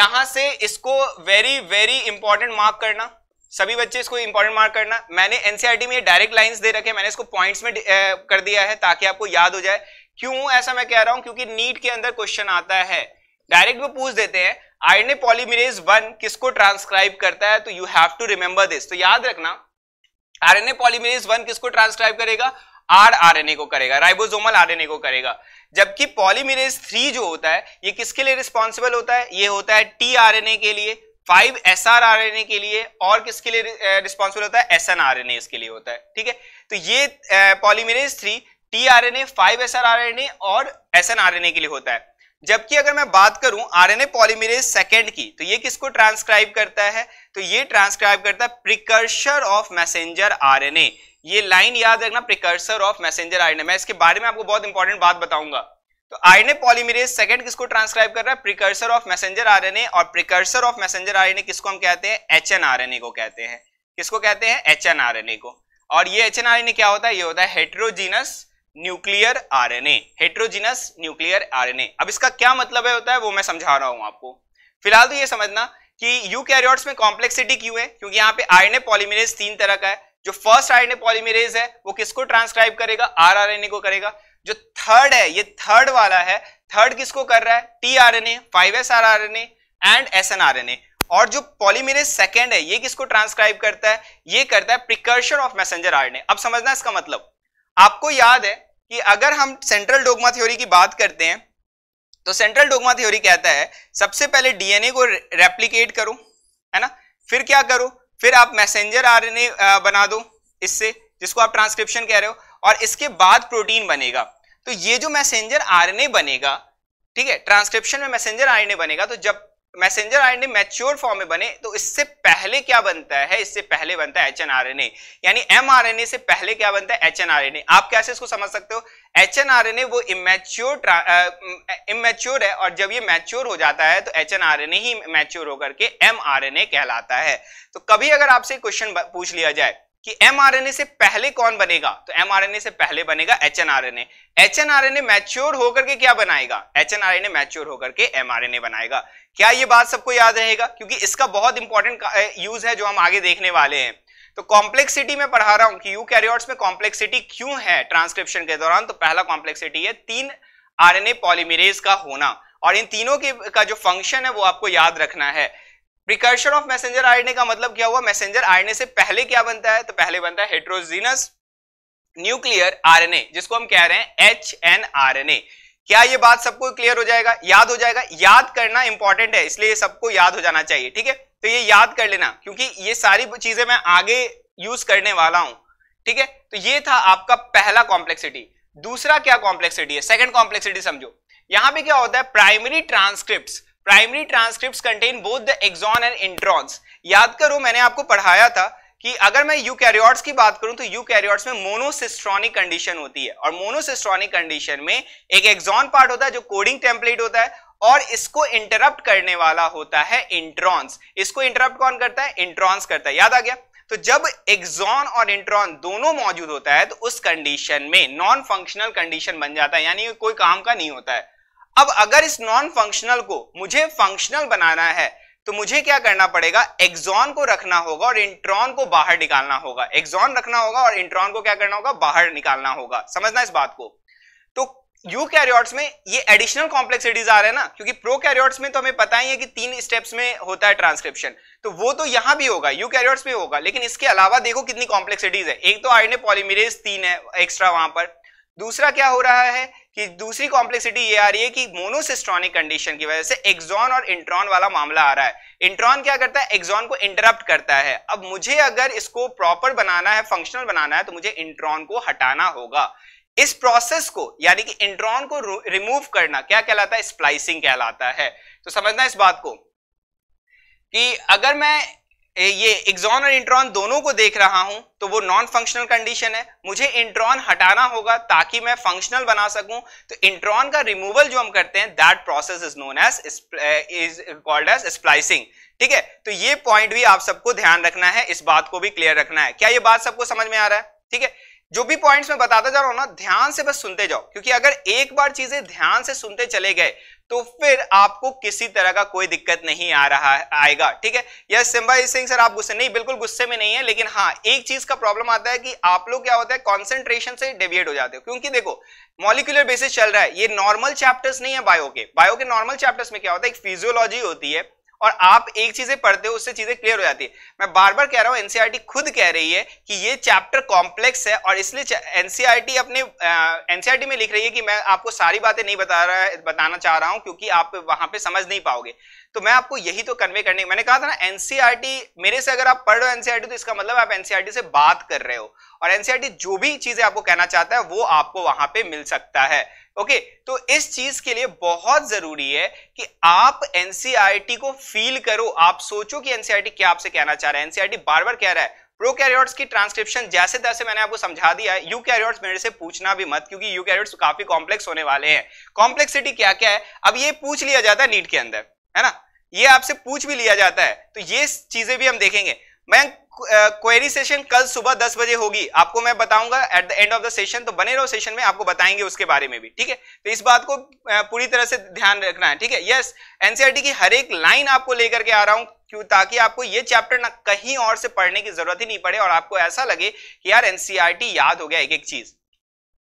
यहां से इसको वेरी वेरी इंपॉर्टेंट मार्क करना सभी बच्चे इसको इंपॉर्टेंट मार्क करना मैंने एनसीईआरटी e में ये डायरेक्ट लाइंस दे रखे मैंने इसको पॉइंट्स में ए, कर दिया है ताकि आपको याद हो जाए क्यों ऐसा मैं कह रहा हूं क्योंकि नीट के अंदर क्वेश्चन आता है डायरेक्ट वो पूछ देते हैं आरएनए पॉलीमरेज वन किसको ट्रांसक्राइब करता है तो you have to remember this तो याद रखना आरएनए पॉलीमरेज वन किसको ट्रांसक्राइब करेगा आर ए को करेगा राइबोसोमल आरएनए को करेगा जबकि पॉलीमरेज थ्री जो होता है ये किसके लिए रिस्पॉन्सिबल होता है ये होता है टी ए के लिए five S R R N A के लिए और किसके लिए रिस्पॉन्सिबल होता है S N R N A इसके लिए होता है ठीक है तो ये polymerase three T R N A five S R R N A और S N R N A के लिए होता है जबकि अगर मैं बात करूं आरएनए पॉलीमरेज सेकेंड की तो ये किसको ट्रांसक्राइब करता है तो ये ट्रांसक्राइब करता है प्रिकर्सर ऑफ मैसेंजर आरएनए ये लाइन याद रखना प्रिकर्सर ऑफ मैसेंजर आरएनए मैं इसके बारे में आपको बहुत इंपॉर्टेंट बात बताऊंगा तो आरएनए पॉलीमरेज सेकंड किसको ट्रांसक्राइब कर रहा है प्रिकर्सर ऑफ मैसेंजर आरएनए और प्रिकर्सर ऑफ मैसेंजर आरएनए किसको हम कहते हैं एचएनआरएनए को कहते हैं किसको कहते हैं एचएनआरएनए को और ये एचएनआरएनए क्या होता है ये होता है heterogeneous nuclear RNA heterogeneous nuclear RNA अब इसका क्या मतलब है होता है वो मैं समझा रहा हूं आपको फिलहाल तो ये समझना कि यूकैरियोट्स में कॉम्प्लेक्सिटी क्यों है क्योंकि यहाँ पे आरएनए पॉलीमरेज तीन तरह का है जो फर्स्ट आरएनए पॉलीमरेज है वो किसको ट्रांसक्राइब करेगा आरआरएनए को करेगा जो थर्ड है ये थर्ड वाला है थर्ड किसको कर रहा है T R N A five S R R N A and S N R N A और जो पॉलीमेरेज सेकेंड है ये किसको ट्रांसक्राइब करता है ये करता है प्रिकर्शन ऑफ मैसेंजर आरएनए अब समझना इसका मतलब आपको याद है कि अगर हम सेंट्रल डोगमा थ्योरी की बात करते हैं तो सेंट्रल डोगमा थ्योरी कहता है सबसे पहले डीएनए को रेप्लीकेट करो है ना फिर क्या करो फिर आप मैसेंजर आरएनए बना दो इससे जिसको आप ट्रांसक्रिप्शन कह रहे हो और इसके बाद प्रोटीन बनेगा तो ये जो मैसेंजर आरएनए बनेगा ठीक है ट्रांसक्रिप्शन में मैसेंजर आरएनए बनेगा तो जब मैसेंजर आरएनए मैच्योर फॉर्म में बने तो इससे पहले क्या बनता है इससे पहले बनता है आर यानी ए से पहले क्या बनता है ए आप कैसे इसको समझ सकते हो H N N R A वो इमेच्योर इमेच्योर है और जब ये मैच्योर हो जाता है तो H N N R A ही मैच्योर होकर के ए कहलाता है तो कभी अगर आपसे क्वेश्चन पूछ लिया जाए कि एमआरएनए से पहले कौन बनेगा तो एमआरएनए से पहले बनेगा H nRNA H nRNA mature होकर के क्या बनाएगा एच एनआरएनए मैच्योर होकर के एमआरएनए बनाएगा क्या ये बात सबको याद रहेगा क्योंकि इसका बहुत इंपॉर्टेंट यूज है जो हम आगे देखने वाले हैं तो कॉम्प्लेक्सिटी में पढ़ा रहा हूं कि यू कैरियोट्स में कॉम्प्लेक्सिटी क्यों है ट्रांसक्रिप्शन के दौरान तो पहला कॉम्प्लेक्सिटी है तीन आरएनए पॉलीमरेज का होना और इन तीनों के का जो फंक्शन है वो आपको याद रखना है प्रिकर्शन ऑफ मैसेंजर आरएनए का मतलब क्या हुआ मैसेंजर आरएनए से पहले क्या बनता है तो पहले बनता है हेट्रोजीनस न्यूक्लियर आरएनए जिसको हम कह रहे हैं H N R N A क्या ये बात सबको क्लियर हो जाएगा याद हो जाएगा याद करना इंपॉर्टेंट है इसलिए सबको याद हो जाना चाहिए ठीक है तो ये याद कर लेना क्योंकि ये सारी चीजें मैं आगे यूज करने वाला हूं ठीक है तो ये था आपका पहला कॉम्प्लेक्सिटी दूसरा क्या कॉम्प्लेक्सिटी है सेकंड कॉम्प्लेक्सिटी समझो यहां पे क्या होता है primary transcript primary transcript contain both the exon and introns याद करो मैंने आपको पढ़ाया था कि अगर मैं यू की बात करूं तो यू में मोनोसिस्ट्रॉनिक कंडीशन होती है और मोनोसिस्ट्रॉनिक कंडीशन में एक एग्जॉन पार्ट होता है जो कोडिंग टेम्पलेट होता है और इसको इंटरप्ट करने वाला होता है इंट्रॉन्स इसको इंटरप्ट कौन करता है इंट्रॉन्स करता है याद आ गया तो जब एक्सॉन और इंट्रॉन दोनों मौजूद होता है तो उस कंडीशन में नॉन फंक्शनल कंडीशन बन जाता है यानी कोई काम का नहीं होता है अब अगर इस नॉन फंक्शनल को मुझे फंक्शनल बनाना है तो मुझे क्या करना पड़ेगा एक्सॉन को रखना होगा और इंट्रॉन को बाहर निकालना होगा एक्सॉन रखना होगा और इंट्रॉन को क्या करना होगा बाहर निकालना होगा समझना इस बात को तो यूकैरियोट्स में ये एडिशनल कॉम्प्लेक्सिटीज आ रहे हैं ना क्योंकि प्रोकैरियोट्स में तो हमें पता ही है कि तीन स्टेप्स में होता है ट्रांसक्रिप्शन तो वो तो यहां भी होगा यू कैरियोट्स में होगा लेकिन इसके अलावा देखो कितनी कॉम्प्लेक्सिटीज है एक तो आरएनए पॉलीमरेज तीन है एक्स्ट्रा वहां पर दूसरा क्या हो रहा है कि दूसरी कॉम्प्लेक्सिटी ये आ रही है कि मोनोसिस्ट्रॉनिक कंडीशन की वजह से एक्सॉन और इंट्रॉन वाला मामला आ रहा है इंट्रॉन क्या करता है एक्सॉन को इंटरप्ट करता है अब मुझे अगर इसको प्रॉपर बनाना है फंक्शनल बनाना है तो मुझे इंट्रॉन को हटाना होगा इस प्रोसेस को यानी कि इंट्रॉन को रिमूव करना क्या कहलाता है स्प्लाइसिंग कहलाता है तो समझना इस बात को कि अगर मैं ये एग्जॉन और इंट्रॉन दोनों को देख रहा हूं तो वो नॉन फंक्शनल कंडीशन है मुझे इंट्रॉन हटाना होगा ताकि मैं फंक्शनल बना सकूं तो इंट्रॉन का रिमूवल जो हम करते हैं that process is known as is called as splicing ठीक है तो ये पॉइंट भी आप सबको ध्यान रखना है इस बात को भी क्लियर रखना है क्या ये बात सबको समझ में आ रहा है ठीक है जो भी पॉइंट्स में बताता जा रहा हूं ना ध्यान से बस सुनते जाओ क्योंकि अगर एक बार चीजें ध्यान से सुनते चले गए तो फिर आपको किसी तरह का कोई दिक्कत नहीं आ रहा आएगा ठीक है यस सिंबा सिंह सर आप गुस्से नहीं बिल्कुल गुस्से में नहीं है लेकिन हाँ एक चीज का प्रॉब्लम आता है कि आप लोग क्या होता है कॉन्सेंट्रेशन से डेविएट हो जाते हो क्योंकि देखो मॉलिकुलर बेसिस चल रहा है ये नॉर्मल चैप्टर्स नहीं है बायो के बायो के नॉर्मल चैप्टर्स में क्या होता है एक फिजियोलॉजी होती है और आप एक चीजें पढ़ते हो उससे चीजें क्लियर हो जाती है मैं बार बार कह रहा हूँ एनसीआरटी e खुद कह रही है कि ये चैप्टर कॉम्प्लेक्स है और इसलिए एनसीआरटी e अपने एनसीआरटी e में लिख रही है कि मैं आपको सारी बातें नहीं बता रहा बताना चाह रहा हूँ क्योंकि आप वहां पर समझ नहीं पाओगे तो मैं आपको यही तो कन्वे करने मैंने कहा था ना एनसीआरटी e मेरे से अगर आप पढ़ रहे हो एनसीआरटी e तो इसका मतलब आप एनसीआरटी e से बात कर रहे हो और एनसीआरटी जो भी चीजें आपको कहना चाहता है वो आपको वहां पर मिल सकता है ओके तो इस चीज के लिए बहुत जरूरी है कि आप एनसीआरटी को फील करो आप सोचो कि एनसीआरटी क्या आपसे कहना चाह रहा है एनसीआरटी बार बार कह रहा है प्रोकैरियोट्स की ट्रांसक्रिप्शन जैसे तैसे मैंने आपको समझा दिया है यू कैरियोट्स मेरे से पूछना भी मत क्योंकि यू कैरियोट्स काफी कॉम्प्लेक्स होने वाले हैं कॉम्प्लेक्सिटी क्या क्या है अब ये पूछ लिया जाता है नीट के अंदर है ना ये आपसे पूछ भी लिया जाता है तो ये चीजें भी हम देखेंगे मैं क्वेरी सेशन कल सुबह दस बजे होगी आपको मैं बताऊंगा at the end of the session तो बने रहो सेशन में आपको बताएंगे उसके बारे में भी ठीक है तो इस बात को पूरी तरह से ध्यान रखना है ठीक है यस एनसीआरटी e की हर एक लाइन आपको लेकर के आ रहा हूं क्यों ताकि आपको ये चैप्टर ना कहीं और से पढ़ने की जरूरत ही नहीं पड़े और आपको ऐसा लगे कि यार एनसीआरटी e याद हो गया एक एक चीज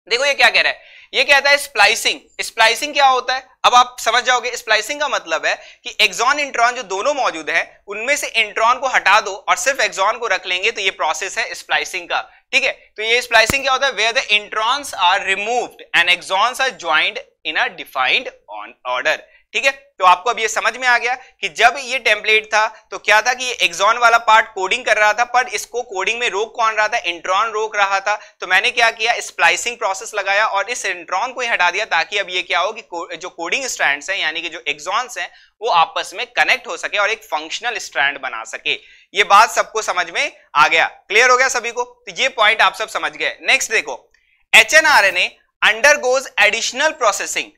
देखो ये क्या कह रहा है ये कहता है स्प्लाइसिंग स्प्लाइसिंग क्या होता है अब आप समझ जाओगे स्प्लाइसिंग का मतलब है कि एक्सॉन इंट्रॉन जो दोनों मौजूद है उनमें से इंट्रॉन को हटा दो और सिर्फ एक्सॉन को रख लेंगे तो ये प्रोसेस है स्प्लाइसिंग का ठीक है तो ये स्प्लाइसिंग क्या होता है where the introns are removed and exons are joined in a defined on order ठीक है तो आपको अब ये समझ में आ गया कि जब ये टेम्पलेट था तो क्या था कि ये एक्सॉन वाला पार्ट कोडिंग कर रहा था पर इसको कोडिंग में रोक कौन रहा था इंट्रॉन रोक रहा था तो मैंने क्या किया स्प्लाइसिंग प्रोसेस लगाया और इस इंट्रॉन को ही हटा दिया ताकि अब ये क्या हो कि जो कोडिंग स्ट्रैंड है यानी कि जो एग्जॉन्स हैं वो आपस में कनेक्ट हो सके और एक फंक्शनल स्ट्रैंड बना सके ये बात सबको समझ में आ गया क्लियर हो गया सभी को तो ये पॉइंट आप सब समझ गए नेक्स्ट देखो H N R N A undergoes additional processing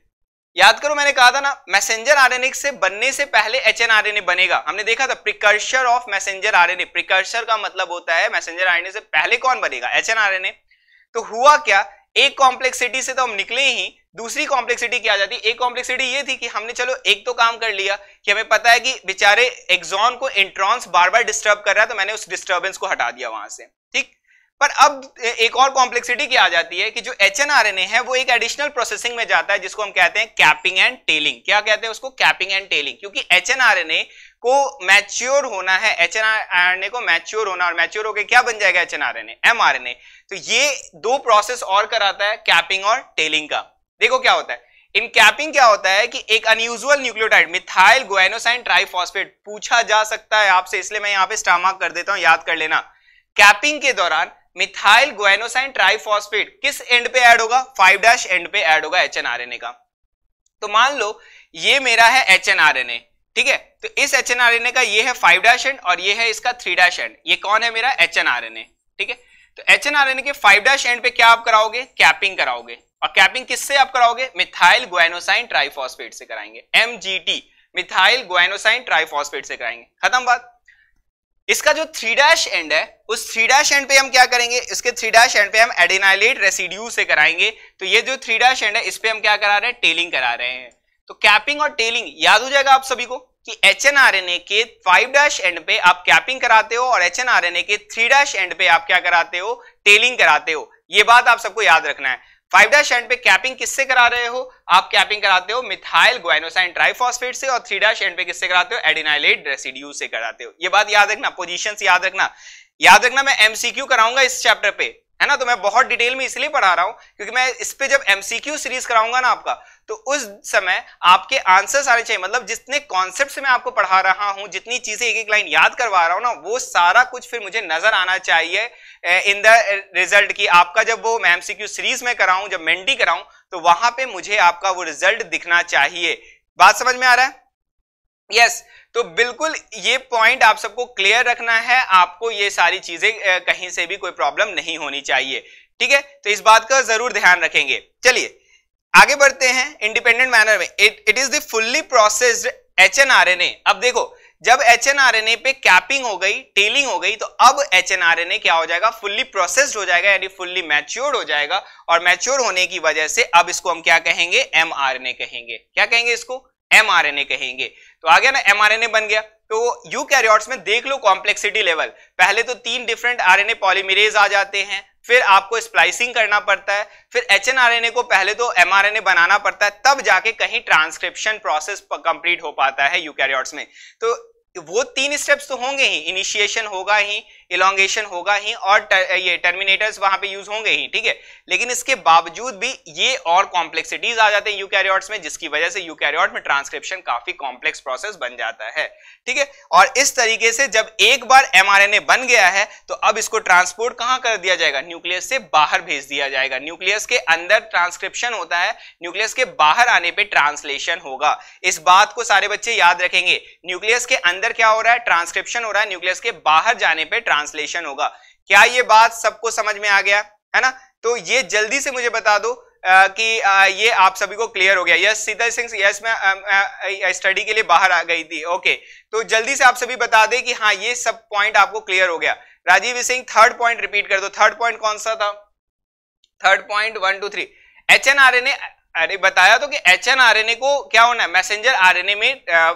याद करो मैंने कहा था ना मैसेंजर आरएनए से बनने से पहले एच एन बनेगा हमने देखा था precursor of messenger RNA precursor का मतलब होता है मैसेंजर आरएनए से पहले कौन बनेगा एच एन तो हुआ क्या एक कॉम्प्लेक्सिटी से तो हम निकले ही दूसरी कॉम्प्लेक्सिटी क्या आ जाती एक कॉम्प्लेक्सिटी ये थी कि हमने चलो एक तो काम कर लिया कि हमें पता है कि बेचारे एक्सॉन को इंट्रॉन्स बार बार डिस्टर्ब कर रहा है तो मैंने उस डिस्टर्बेंस को हटा दिया वहां से पर अब एक और कॉम्प्लेक्सिटी की आ जाती है कि जो एच है वो एक एडिशनल प्रोसेसिंग में जाता है जिसको हम कहते हैं कैपिंग एंड टेलिंग क्या कहते हैं उसको कैपिंग एंड टेलिंग क्योंकि एच को मैच्योर होना है एच को मैच्योर होना और मैच्योर होकर क्या बन जाएगा एच एन तो ये दो प्रोसेस और कराता है कैपिंग और टेलिंग का देखो क्या होता है इन कैपिंग क्या होता है कि एक unusual nucleotide methyl guanosine triphosphate पूछा जा सकता है आपसे इसलिए मैं यहां पे स्टामार्क कर देता हूं याद कर लेना कैपिंग के दौरान मिथाइल गोएनोसाइन ट्राइफॉस्फेट किस एंड पे ऐड होगा फाइव डैश एंड पे ऐड होगा एच का तो मान लो ये मेरा है एच ठीक है तो इस एच का ये है फाइव डैश एंड और ये है इसका थ्री डैश एंड ये कौन है मेरा एच ठीक है तो एच के फाइव डैश एंड पे क्या आप कराओगे कैपिंग कराओगे और कैपिंग किससे आप कराओगे मिथाइल गोएनोसाइन ट्राइफॉस्फेट से कराएंगे एमजीटी मिथाइल गोएनोसाइन ट्राइफॉस्फेट से कराएंगे खत्म बात इसका जो थ्री डैश एंड है उस थ्री डैश एंड पे हम क्या करेंगे इसके थ्री डैश एंड पे हम एडेनाइलेट रेसिड्यू से कराएंगे तो ये जो थ्री डैश एंड है इस पे हम क्या करा रहे हैं टेलिंग करा रहे हैं तो कैपिंग और टेलिंग याद हो जाएगा आप सभी को कि H N R N A के फाइव डैश एंड पे आप कैपिंग कराते हो और H N R N A के थ्री डैश एंड पे आप क्या कराते हो टेलिंग कराते हो ये बात आप सबको याद रखना है फाइव डैश एंड पे कैपिंग किससे करा रहे हो आप कैपिंग कराते हो मिथाइल ग्वाइनोसाइन ट्राइफॉस्फेट से और थ्री डैश एंड पे किससे कराते हो एडिनाइलेट रेसिड्यू से कराते हो ये बात याद रखना पोजिशन याद रखना याद रखना मैं एमसीक्यू कराऊंगा इस चैप्टर पे है ना तो मैं बहुत डिटेल में इसलिए पढ़ा रहा हूं क्योंकि मैं इस पे जब एमसीक्यू सीरीज कराऊंगा ना आपका तो उस समय आपके आंसर्स आने चाहिए मतलब जितने कॉन्सेप्ट मैं आपको पढ़ा रहा हूं जितनी चीजें एक एक लाइन याद करवा रहा हूं ना वो सारा कुछ फिर मुझे नजर आना चाहिए इन द रिजल्ट की आपका जब वो मैं एमसीक्यू सीरीज में कराऊं जब मेंटी कराऊं तो वहां पर मुझे आपका वो रिजल्ट दिखना चाहिए बात समझ में आ रहा है यस yes, तो बिल्कुल ये पॉइंट आप सबको क्लियर रखना है आपको ये सारी चीजें कहीं से भी कोई प्रॉब्लम नहीं होनी चाहिए ठीक है तो इस बात का जरूर ध्यान रखेंगे चलिए आगे बढ़ते हैं इंडिपेंडेंट मैनर में it is the fully processed H अब देखो जब एच पे कैपिंग हो गई टेलिंग हो गई तो अब एच क्या हो जाएगा फुल्ली प्रोसेस्ड हो जाएगा यानी फुल्ली मैच्योर्ड हो जाएगा और मैच्योर होने की वजह से अब इसको हम क्या कहेंगे एम कहेंगे क्या कहेंगे इसको एमआरएनए कहेंगे तो आ गया ना एमआरएनए बन गया तो यू कैरियोट्स में देख लो कॉम्प्लेक्सिटी लेवल पहले तो तीन डिफरेंट आरएनए पॉलीमरेज आ जाते हैं फिर आपको स्प्लाइसिंग करना पड़ता है फिर एच को पहले तो एमआरएनए बनाना पड़ता है तब जाके कहीं ट्रांसक्रिप्शन प्रोसेस कंप्लीट हो पाता है यूकैरियोट्स में तो वो तीन स्टेप्स तो होंगे ही इनिशिएशन होगा ही इलांगेशन होगा ही और टर, ये टर्मिनेटर्स वहां पे यूज होंगे ही ठीक है लेकिन इसके बावजूद भी ये और कॉम्प्लेक्सिटीज आ जाते हैं यूकैरियोट्स में जिसकी वजह से यूकैरियोट में ट्रांसक्रिप्शन काफी कॉम्प्लेक्स प्रोसेस बन जाता है ठीक है और इस तरीके से जब एक बार एमआरएनए बन गया है तो अब इसको ट्रांसपोर्ट कहां कर दिया जाएगा न्यूक्लियस से बाहर भेज दिया जाएगा न्यूक्लियस के अंदर ट्रांसक्रिप्शन होता है न्यूक्लियस के बाहर आने पर ट्रांसलेशन होगा इस बात को सारे बच्चे याद रखेंगे न्यूक्लियस के अंदर क्या हो रहा है ट्रांसक्रिप्शन हो रहा है न्यूक्लियस के बाहर जाने पर ट्रांस ट्रांसलेशन होगा क्या ये बात सबको समझ में आ गया है ना तो ये जल्दी से मुझे बता दो आ, कि आ, ये आप सभी को क्लियर हो गया यस सीतल सिंह यस मैं स्टडी के लिए बाहर आ गई थी ओके तो जल्दी से आप सभी बता दें कि हाँ ये सब पॉइंट आपको क्लियर हो गया Rajeev Singh third point repeat कर दो थर्ड पॉइंट कौन सा था third point one two three H N R N A अरे बताया तो कि H N R N A को क्या होना है मैसेंजर आर एन ए में आ,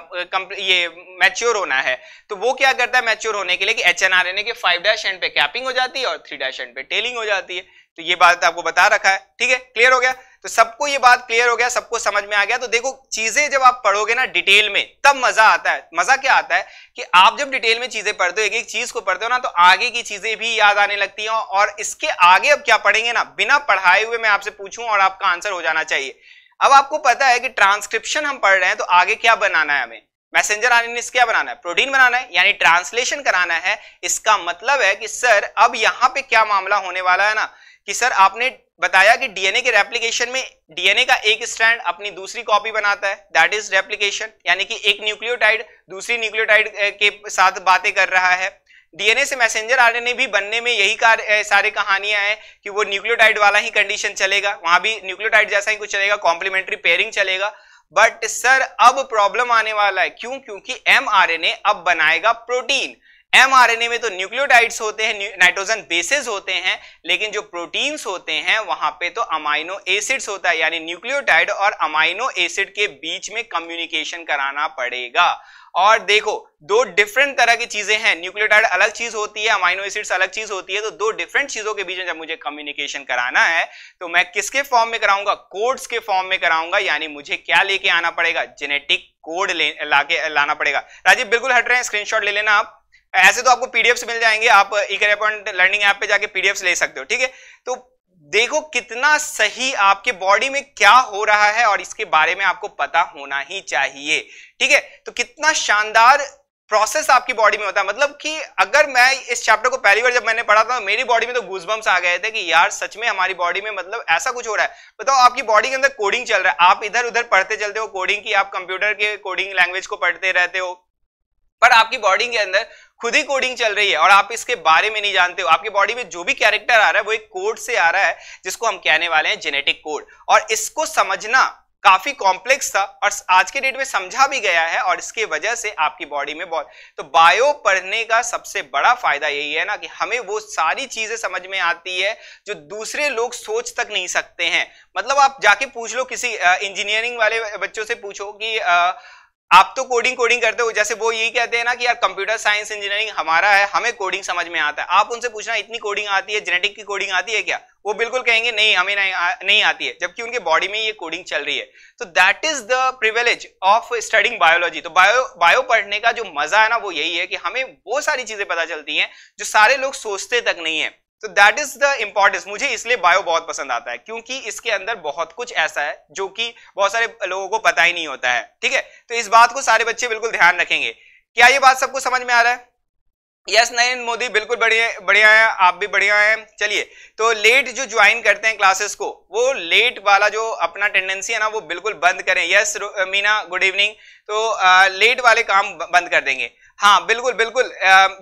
ये मैच्योर होना है तो वो क्या करता है मैच्योर होने के लिए कि H N R N A के फाइव डैश एंड पे कैपिंग हो जाती है और थ्री डैश एंड पे टेलिंग हो जाती है तो ये बात आपको बता रखा है ठीक है क्लियर हो गया तो सबको ये बात क्लियर हो गया सबको समझ में आ गया तो देखो चीजें जब आप पढ़ोगे ना डिटेल में तब मजा आता है मजा क्या आता है कि आप जब डिटेल में चीजें पढ़ते हो एक एक चीज को पढ़ते हो ना तो आगे की चीजें भी याद आने लगती हैं और इसके आगे अब क्या पढ़ेंगे ना बिना पढ़ाए हुए मैं आपसे पूछूं और आपका आंसर हो जाना चाहिए अब आपको पता है कि ट्रांसक्रिप्शन हम पढ़ रहे हैं तो आगे क्या बनाना है हमें मैसेंजर आरएनए क्या बनाना है प्रोटीन बनाना है यानी ट्रांसलेशन कराना है इसका मतलब है कि सर अब यहाँ पे क्या मामला होने वाला है ना कि सर आपने बताया कि डीएनए के रेप्लीकेशन में डीएनए का एक स्ट्रैंड अपनी दूसरी कॉपी बनाता है दैट इज रेप्लीकेशन यानी कि एक न्यूक्लियोटाइड दूसरी न्यूक्लियोटाइड के साथ बातें कर रहा है डीएनए से मैसेंजर आरएनए भी बनने में यही कार, सारे कहानियां हैं कि वो न्यूक्लियोटाइड वाला ही कंडीशन चलेगा वहां भी न्यूक्लियोटाइड जैसा ही कुछ चलेगा कॉम्प्लीमेंट्री पेयरिंग चलेगा बट सर अब प्रॉब्लम आने वाला है क्यों क्योंकि ए अब बनाएगा प्रोटीन एमआरएनए में तो न्यूक्लियोटाइड्स होते हैं नाइट्रोजन बेसेस होते हैं लेकिन जो प्रोटीन्स होते हैं वहां पे तो अमाइनो एसिड्स होता है यानी न्यूक्लियोटाइड और अमाइनो एसिड के बीच में कम्युनिकेशन कराना पड़ेगा और देखो दो डिफरेंट तरह की चीजें हैं न्यूक्लियोटाइड अलग चीज होती है अमाइनो एसिड्स अलग चीज होती है तो दो डिफरेंट चीजों के बीच में जब मुझे कम्युनिकेशन कराना है तो मैं किसके फॉर्म में कराऊंगा कोड्स के फॉर्म में कराऊंगा यानी मुझे क्या लेके आना पड़ेगा जेनेटिक कोड लाके लाना पड़ेगा राजीव बिल्कुल हट रहे हैं स्क्रीनशॉट ले लेना आप ऐसे तो आपको पीडीएफ मिल जाएंगे आप इकरेपॉइंट लर्निंग ऐप पे जाके पीडीएफ ले सकते हो ठीक है तो देखो कितना सही आपके बॉडी में क्या हो रहा है और इसके बारे में आपको पता होना ही चाहिए ठीक है तो कितना शानदार प्रोसेस आपकी बॉडी में होता है मतलब कि अगर मैं इस चैप्टर को पहली बार जब मैंने पढ़ा था मेरी बॉडी में तो गुजबम्स आ गए थे कि यार सच में हमारी बॉडी में मतलब ऐसा कुछ हो रहा है बताओ आपकी बॉडी के अंदर कोडिंग चल रहा है आप इधर उधर पढ़ते चलते हो कोडिंग की आप कंप्यूटर के कोडिंग लैंग्वेज को पढ़ते रहते हो पर आपकी बॉडी के अंदर खुद ही कोडिंग चल रही है और आप इसके बारे में नहीं जानते हो आपकी बॉडी में जो भी कैरेक्टर आ रहा है वो एक कोड से आ रहा है जिसको हम कहने वाले हैं जेनेटिक कोड और इसको समझना काफी कॉम्प्लेक्स था और आज के डेट में समझा भी गया है और इसकी वजह से आपकी बॉडी में बहुत तो बायो पढ़ने का सबसे बड़ा फायदा यही है ना कि हमें वो सारी चीजें समझ में आती है जो दूसरे लोग सोच तक नहीं सकते हैं मतलब आप जाके पूछ लो किसी इंजीनियरिंग वाले बच्चों से पूछो कि आ, आप तो कोडिंग कोडिंग करते हो जैसे वो यही कहते हैं ना कि यार कंप्यूटर साइंस इंजीनियरिंग हमारा है हमें कोडिंग समझ में आता है आप उनसे पूछना इतनी कोडिंग आती है जेनेटिक की कोडिंग आती है क्या वो बिल्कुल कहेंगे नहीं हमें नहीं, नहीं आती है जबकि उनके बॉडी में ये कोडिंग चल रही है तो that is the privilege of studying biology तो बायो बायो पढ़ने का जो मजा है ना वो यही है कि हमें वो सारी चीजें पता चलती हैं जो सारे लोग सोचते तक नहीं है तो दैट इज द इम्पॉर्टेंस मुझे इसलिए बायो बहुत पसंद आता है क्योंकि इसके अंदर बहुत कुछ ऐसा है जो कि बहुत सारे लोगों को पता ही नहीं होता है ठीक है तो इस बात को सारे बच्चे बिल्कुल ध्यान रखेंगे क्या ये बात सबको समझ में आ रहा है यस नरेंद्र मोदी बिल्कुल बढ़िया बढ़िया है आप भी बढ़िया हैं चलिए तो लेट जो ज्वाइन करते हैं क्लासेस को वो लेट वाला जो अपना टेंडेंसी है ना वो बिल्कुल बंद करें यस मीना गुड इवनिंग तो लेट वाले काम बंद कर देंगे हाँ बिल्कुल बिल्कुल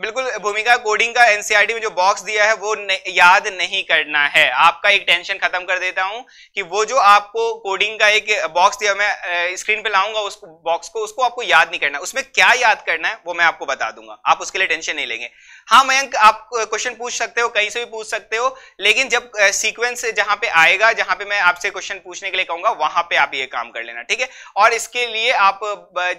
बिल्कुल भूमिका कोडिंग का एनसीईआरटी e में जो बॉक्स दिया है वो न, याद नहीं करना है आपका एक टेंशन खत्म कर देता हूं कि वो जो आपको कोडिंग का एक बॉक्स दिया मैं स्क्रीन पे लाऊंगा उस बॉक्स को उसको आपको याद नहीं करना उसमें क्या याद करना है वो मैं आपको बता दूंगा आप उसके लिए टेंशन नहीं लेंगे हाँ मयंक आप क्वेश्चन पूछ सकते हो कहीं से भी पूछ सकते हो लेकिन जब सीक्वेंस जहां पे आएगा जहां पे मैं आपसे क्वेश्चन पूछने के लिए कहूंगा वहां पे आप ये काम कर लेना ठीक है और इसके लिए आप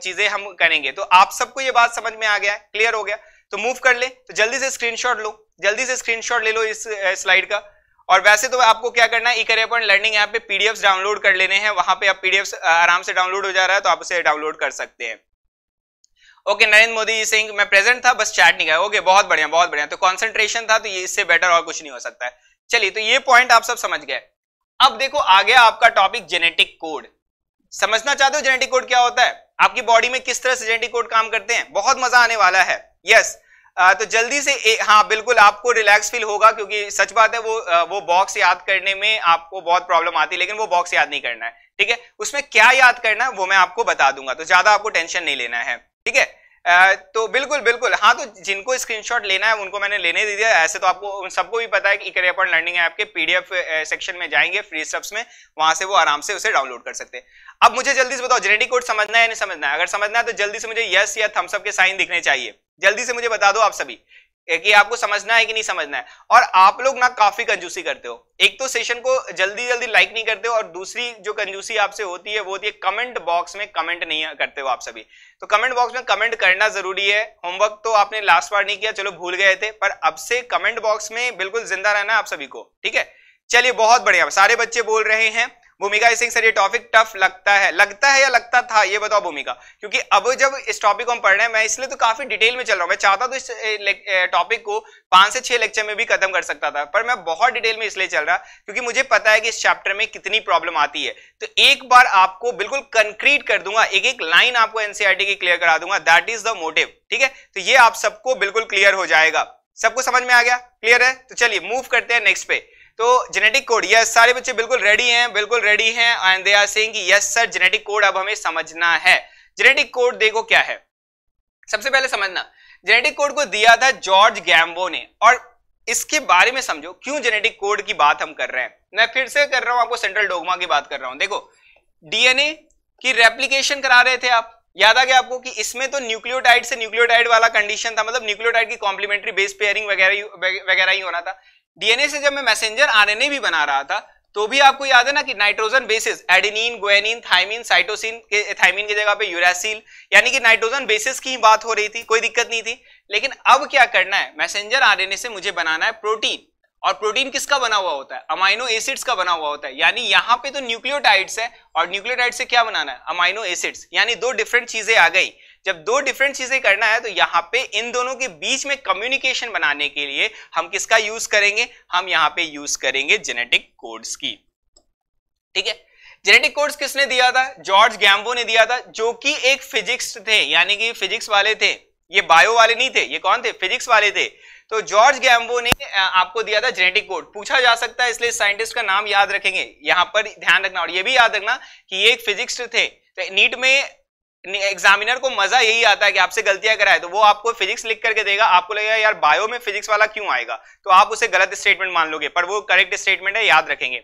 चीजें हम करेंगे तो आप सबको ये बात समझ में में आ गया क्लियर हो गया तो मूव कर ले तो जल्दी से स्क्रीनशॉट लो जल्दी से स्क्रीनशॉट ले लो इस स्लाइड का और वैसे तो आपको क्या करना है ई करियर पॉइंट लर्निंग ऐप पे पीडीएफ डाउनलोड कर लेने हैं वहां पे आप पीडीएफ आराम से डाउनलोड हो जा रहा है तो आप उसे डाउनलोड कर सकते हैं ओके नरेंद्र मोदी जी सिंह मैं प्रेजेंट था बस चैट नहीं गया ओके बहुत बढ़िया बहुत बढ़िया तो कॉन्सेंट्रेशन था तो ये इससे बेटर और कुछ नहीं हो सकता है चलिए तो ये पॉइंट आप सब समझ गए अब देखो आ गया आपका टॉपिक जेनेटिक कोड समझना चाहते हो जेनेटिक कोड क्या होता है आपकी बॉडी में किस तरह से जेंटी कोड काम करते हैं बहुत मजा आने वाला है यस तो जल्दी से ए, हाँ बिल्कुल आपको रिलैक्स फील होगा क्योंकि सच बात है वो वो बॉक्स याद करने में आपको बहुत प्रॉब्लम आती है लेकिन वो बॉक्स याद नहीं करना है ठीक है उसमें क्या याद करना है वो मैं आपको बता दूंगा तो ज्यादा आपको टेंशन नहीं लेना है ठीक है तो बिल्कुल बिल्कुल हाँ तो जिनको स्क्रीनशॉट लेना है उनको मैंने लेने दे दिया ऐसे तो आपको उन सबको भी पता है कि करियर अपॉन लर्निंग ऐप के पीडीएफ सेक्शन में जाएंगे फ्री सब्स में वहां से वो आराम से उसे डाउनलोड कर सकते हैं अब मुझे जल्दी से बताओ जेनेटिक कोड समझना है या नहीं समझना है अगर समझना है तो जल्दी से मुझे यस या थम्सअप के साइन दिखने चाहिए जल्दी से मुझे बता दो आप सभी कि आपको समझना है कि नहीं समझना है और आप लोग ना काफी कंजूसी करते हो एक तो सेशन को जल्दी जल्दी लाइक नहीं करते हो और दूसरी जो कंजूसी आपसे होती है वो होती है कमेंट बॉक्स में कमेंट नहीं करते हो आप सभी तो कमेंट बॉक्स में कमेंट करना जरूरी है होमवर्क तो आपने लास्ट बार नहीं किया चलो भूल गए थे पर अब से कमेंट बॉक्स में बिल्कुल जिंदा रहना आप सभी को ठीक है चलिए बहुत बढ़िया सारे बच्चे बोल रहे हैं भूमिका सिंह सर ये टॉपिक टफ लगता है लगता है या लगता था ये बताओ भूमिका क्योंकि अब जब इस टॉपिक को हम पढ़ रहे हैं मैं इसलिए तो काफी डिटेल में चल रहा हूँ मैं चाहता तो इस टॉपिक को पांच से छह लेक्चर में भी खत्म कर सकता था पर मैं बहुत डिटेल में इसलिए चल रहा क्योंकि मुझे पता है कि इस चैप्टर में कितनी प्रॉब्लम आती है तो एक बार आपको बिल्कुल कंक्रीट कर दूंगा एक एक लाइन आपको एनसीआरटी e की क्लियर करा दूंगा दैट इज द मोटिव ठीक है तो ये आप सबको बिल्कुल क्लियर हो जाएगा सबको समझ में आ गया क्लियर है तो चलिए मूव करते हैं नेक्स्ट पे तो जेनेटिक कोड यस सारे बच्चे बिल्कुल रेडी हैं बिल्कुल रेडी हैं and they are saying yes sir genetic code अब हमें समझना है जेनेटिक कोड देखो क्या है सबसे पहले समझना जेनेटिक कोड को दिया था जॉर्ज गैम्बो ने और इसके बारे में समझो क्यों जेनेटिक कोड की बात हम कर रहे हैं मैं फिर से कर रहा हूं आपको सेंट्रल डोगमा की बात कर रहा हूं देखो डीएनए की रेप्लीकेशन करा रहे थे आप याद आ गया आपको कि इसमें तो न्यूक्लियोटाइड से न्यूक्लियोटाइड वाला कंडीशन था मतलब न्यूक्लियोटाइड की कॉम्प्लीमेंट्री बेस पेयरिंग वगैरह वगैरह ही होना था डीएनए से जब मैं मैसेंजर आरएनए भी बना रहा था तो भी आपको याद है ना कि nitrogen bases adenine guanine thymine cytosine के थाइमिन की जगह पे यूरासिल यानी कि नाइट्रोजन बेसिस की ही बात हो रही थी कोई दिक्कत नहीं थी लेकिन अब क्या करना है मैसेंजर आरएनए से मुझे बनाना है प्रोटीन और प्रोटीन किसका बना हुआ होता है अमाइनो एसिड्स का बना हुआ होता है यानी यहाँ पे तो न्यूक्लियोटाइड्स है और न्यूक्लियोटाइड से क्या बनाना है अमाइनो एसिड्स यानी दो डिफरेंट चीजें आ गई जब दो डिफरेंट चीजें करना है तो यहाँ पे इन दोनों के बीच में कम्युनिकेशन बनाने के लिए हम किसका यूज करेंगे हम यहाँ पे यूज करेंगे जेनेटिक कोड्स की ठीक है जेनेटिक कोड्स किसने दिया था जॉर्ज गैम्बो ने दिया था जो कि एक फिजिक्स थे यानी कि फिजिक्स वाले थे ये बायो वाले नहीं थे ये कौन थे फिजिक्स वाले थे तो जॉर्ज गैम्बो ने आपको दिया था जेनेटिक कोड पूछा जा सकता है इसलिए साइंटिस्ट का नाम याद रखेंगे यहां पर ध्यान रखना और ये भी याद रखना कि ये एक फिजिक्स थे तो नीट में एग्जामिनर को मजा यही आता है कि आपसे गलतियां कराए तो वो आपको फिजिक्स लिख करके देगा आपको लगेगा यार बायो में फिजिक्स वाला क्यों आएगा तो आप उसे गलत स्टेटमेंट मान लोगे पर वो करेक्ट स्टेटमेंट है याद रखेंगे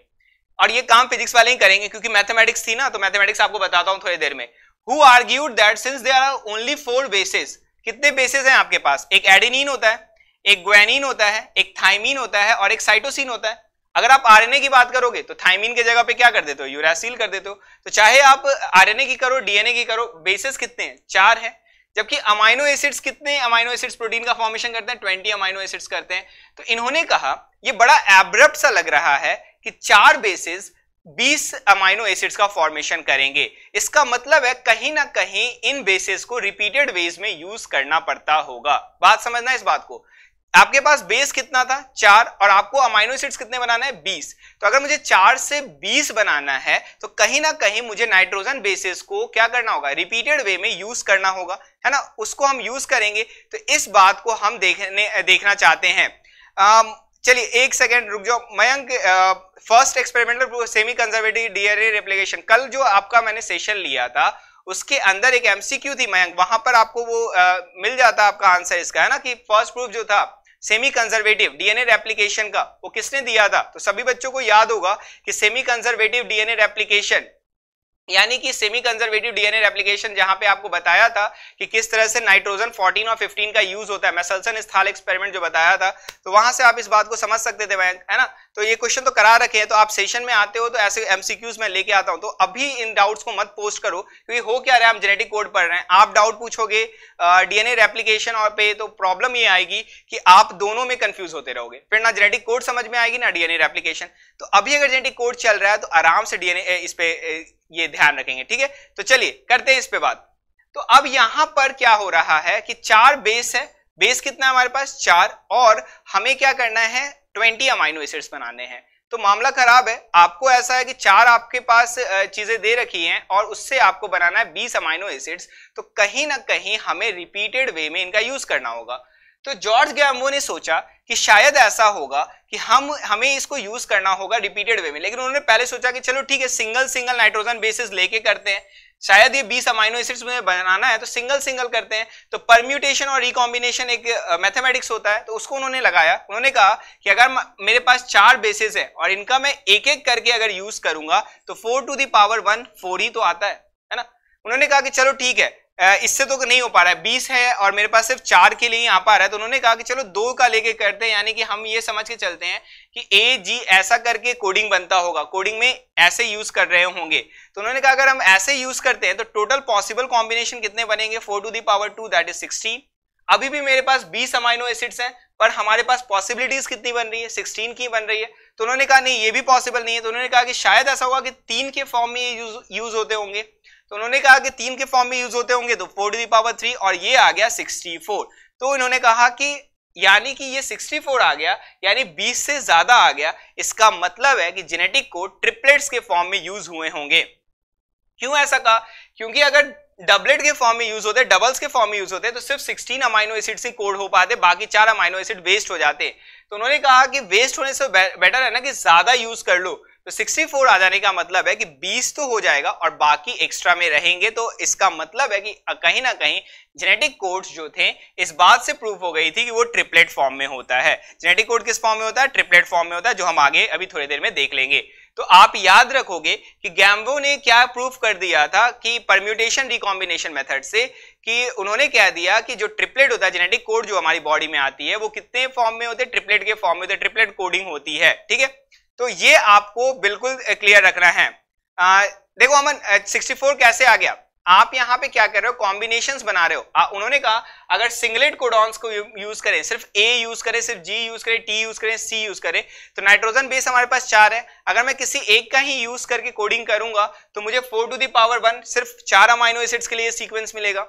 और ये काम फिजिक्स वाले ही करेंगे क्योंकि मैथमेटिक्स थी ना तो मैथमेटिक्स आपको बताता हूँ थोड़ी देर में who argued that since there are only four bases कितने बेसिस हैं आपके पास एक एडेनिन होता है एक ग्वेनिन होता है एक थाइमिन होता है और एक साइटोसिन होता है अगर आप आरएनए की बात करोगे तो थाइमिन के जगह पे क्या कर देते हो यूरासिल कर देते हो तो चाहे आप आरएनए की करो डीएनए की करो बेसिस कितने हैं चार है जबकि अमाइनो एसिड्स कितने अमाइनो एसिड्स प्रोटीन का फॉर्मेशन करते हैं ट्वेंटी अमाइनो एसिड्स करते हैं तो इन्होंने कहा यह बड़ा एब्रप्ट सा लग रहा है कि चार बेसिस 20 अमाइनो एसिड्स का फॉर्मेशन करेंगे इसका मतलब है कहीं ना कहीं इन बेसिस को रिपीटेड वेज में यूज करना पड़ता होगा बात समझना इस बात को आपके पास बेस कितना था चार और आपको अमाइनो एसिड्स कितने बनाना है बीस तो अगर मुझे चार से बीस बनाना है तो कहीं ना कहीं मुझे नाइट्रोजन बेसिस को क्या करना होगा रिपीटेड वे में यूज करना होगा है ना उसको हम यूज करेंगे तो इस बात को हम देखने देखना चाहते हैं चलिए एक सेकेंड रुक जाओ Mayank first experimental semi conservative DNA replication कल जो आपका मैंने सेशन लिया था उसके अंदर एक एमसीक्यू थी मयंक वहां पर आपको वो आ, मिल जाता आपका आंसर इसका है ना कि फर्स्ट प्रूफ जो था सेमी कंजर्वेटिव डीएनए रेप्लीकेशन का वो किसने दिया था तो सभी बच्चों को याद होगा कि सेमी कंजर्वेटिव डीएनए रेप्लीकेशन यानी कि सेमी कंजर्वेटिव डीएनए रेप्लीकेशन जहां पे आपको बताया था कि किस तरह से नाइट्रोजन 14 और 15 का यूज होता है मैसल्सन स्थाल एक्सपेरिमेंट जो बताया था तो वहां से आप इस बात को समझ सकते थे है ना तो ये क्वेश्चन तो करा रखे हैं तो आप सेशन में आते हो तो ऐसे एमसीक्यूज में लेके आता हूं तो अभी इन डाउट्स को मत पोस्ट करो क्योंकि हो क्या रहा है हम जेनेटिक कोड पढ़ रहे हैं आप डाउट पूछोगे डीएनए रेप्लीकेशन और पे तो प्रॉब्लम ये आएगी कि आप दोनों में कंफ्यूज होते रहोगे फिर ना जेनेटिक कोड समझ में आएगी ना डीएनए रेप्लीकेशन तो अभी अगर जेनेटिक कोड चल रहा है तो आराम से डीएनए इस पे ये ध्यान रखेंगे ठीक है तो चलिए करते हैं इस पे बात तो अब यहां पर क्या हो रहा है कि चार बेस है बेस कितना है हमारे पास चार और हमें क्या करना है ट्वेंटी अमाइनो एसिड्स बनाने हैं तो मामला खराब है आपको ऐसा है कि चार आपके पास चीजें दे रखी हैं और उससे आपको बनाना है बीस अमाइनो एसिड्स तो कहीं ना कहीं हमें रिपीटेड वे में इनका यूज करना होगा तो जॉर्ज गैम्बो ने सोचा कि शायद ऐसा होगा कि हम हमें इसको यूज करना होगा रिपीटेड वे में लेकिन उन्होंने पहले सोचा कि चलो ठीक है सिंगल सिंगल नाइट्रोजन बेसिस लेके करते हैं शायद ये 20 अमाइनो एसिड्स में बनाना है तो सिंगल सिंगल करते हैं तो परम्यूटेशन और रिकॉम्बिनेशन एक मैथमेटिक्स uh, होता है तो उसको उन्होंने लगाया उन्होंने कहा कि अगर मेरे पास चार बेसिस है और इनका मैं एक एक करके अगर यूज करूंगा तो four to the power one four ही तो आता है है ना उन्होंने कहा कि चलो ठीक है इससे तो नहीं हो पा रहा है बीस है और मेरे पास सिर्फ चार के लिए यहाँ पा रहा है तो उन्होंने कहा कि चलो दो का लेके करते हैं यानी कि हम ये समझ के चलते हैं कि ए जी ऐसा करके कोडिंग बनता होगा कोडिंग में ऐसे यूज कर रहे होंगे तो उन्होंने कहा अगर हम ऐसे यूज करते हैं तो टोटल पॉसिबल कॉम्बिनेशन कितने बनेंगे four to the power two that is sixteen अभी भी मेरे पास बीस अमाइनो एसिड्स हैं पर हमारे पास पॉसिबिलिटीज कितनी बन रही है सिक्सटीन की बन रही है तो उन्होंने कहा नहीं ये भी पॉसिबल नहीं है तो उन्होंने कहा कि शायद ऐसा होगा कि तीन के फॉर्म में यूज होते होंगे तो उन्होंने कहा कि तीन के फॉर्म में यूज होते होंगे तो four to the power three और ये आ गया सिक्सटी फोर तो इन्होंने कहा कि यानी कि ये 64 आ गया यानी 20 से ज्यादा आ गया इसका मतलब है कि जेनेटिक कोड ट्रिपलेट्स के फॉर्म में यूज हुए होंगे क्यों ऐसा कहा क्योंकि अगर डबलेट के फॉर्म में यूज होते डबल्स के फॉर्म में यूज होते तो सिर्फ 16 अमाइनो एसिड से कोड हो पाते बाकी चार अमाइनो एसिड वेस्ट हो जाते तो उन्होंने कहा कि वेस्ट होने से बेटर है ना कि ज्यादा यूज कर लो तो 64 आ जाने का मतलब है कि 20 तो हो जाएगा और बाकी एक्स्ट्रा में रहेंगे तो इसका मतलब है कि कहीं ना कहीं जेनेटिक कोड्स जो थे इस बात से प्रूफ हो गई थी कि वो ट्रिपलेट फॉर्म में होता है जेनेटिक कोड किस फॉर्म में होता है ट्रिपलेट फॉर्म में होता है जो हम आगे अभी थोड़ी देर में देख लेंगे तो आप याद रखोगे कि गैम्बो ने क्या प्रूफ कर दिया था कि परम्यूटेशन रिकॉम्बिनेशन मेथड से कि उन्होंने कह दिया कि जो ट्रिपलेट होता है जेनेटिक कोड जो हमारी बॉडी में आती है वो कितने फॉर्म में होते हैं ट्रिपलेट के फॉर्म में होते ट्रिपलेट कोडिंग होती है ठीक है तो ये आपको बिल्कुल क्लियर रखना है आ, देखो अमन 64 कैसे आ गया आप यहां पे क्या कर रहे हो कॉम्बिनेशन बना रहे हो आ, उन्होंने कहा अगर सिंगलेट कोडॉन्स को यूज करें सिर्फ ए यूज करें सिर्फ जी यूज करें टी यूज करें सी यूज करें तो नाइट्रोजन बेस हमारे पास चार है अगर मैं किसी एक का ही यूज करके कोडिंग करूंगा तो मुझे फोर टू दावर वन सिर्फ चार अमाइनो एसिड्स के लिए सीक्वेंस मिलेगा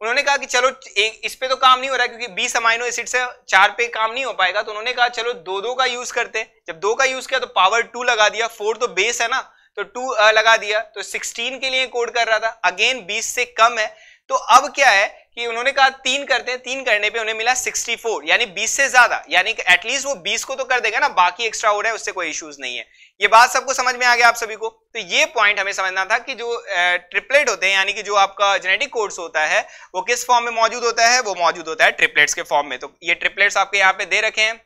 उन्होंने कहा कि चलो एक इस पे तो काम नहीं हो रहा है क्योंकि बीस अमाइनो एसिड से चार पे काम नहीं हो पाएगा तो उन्होंने कहा चलो दो दो का यूज करते हैं जब दो का यूज किया तो पावर टू लगा दिया फोर तो बेस है ना तो टू लगा दिया तो सिक्सटीन के लिए कोड कर रहा था अगेन बीस से कम है तो अब क्या है कि उन्होंने कहा तीन करते हैं तीन करने पे उन्हें मिला 64 यानी 20 से ज्यादा यानी एटलीस्ट वो 20 को तो कर देगा ना बाकी एक्स्ट्रा हो रहा है उससे कोई इश्यूज नहीं है ये बात सबको समझ में आ गया आप सभी को तो ये पॉइंट हमें समझना था कि जो ट्रिपलेट होते हैं यानी कि जो आपका जेनेटिक कोड्स होता है वो किस फॉर्म में मौजूद होता है वो मौजूद होता है ट्रिपलेट्स के फॉर्म में तो ये ट्रिपलेट्स आपके यहाँ पे दे रखे हैं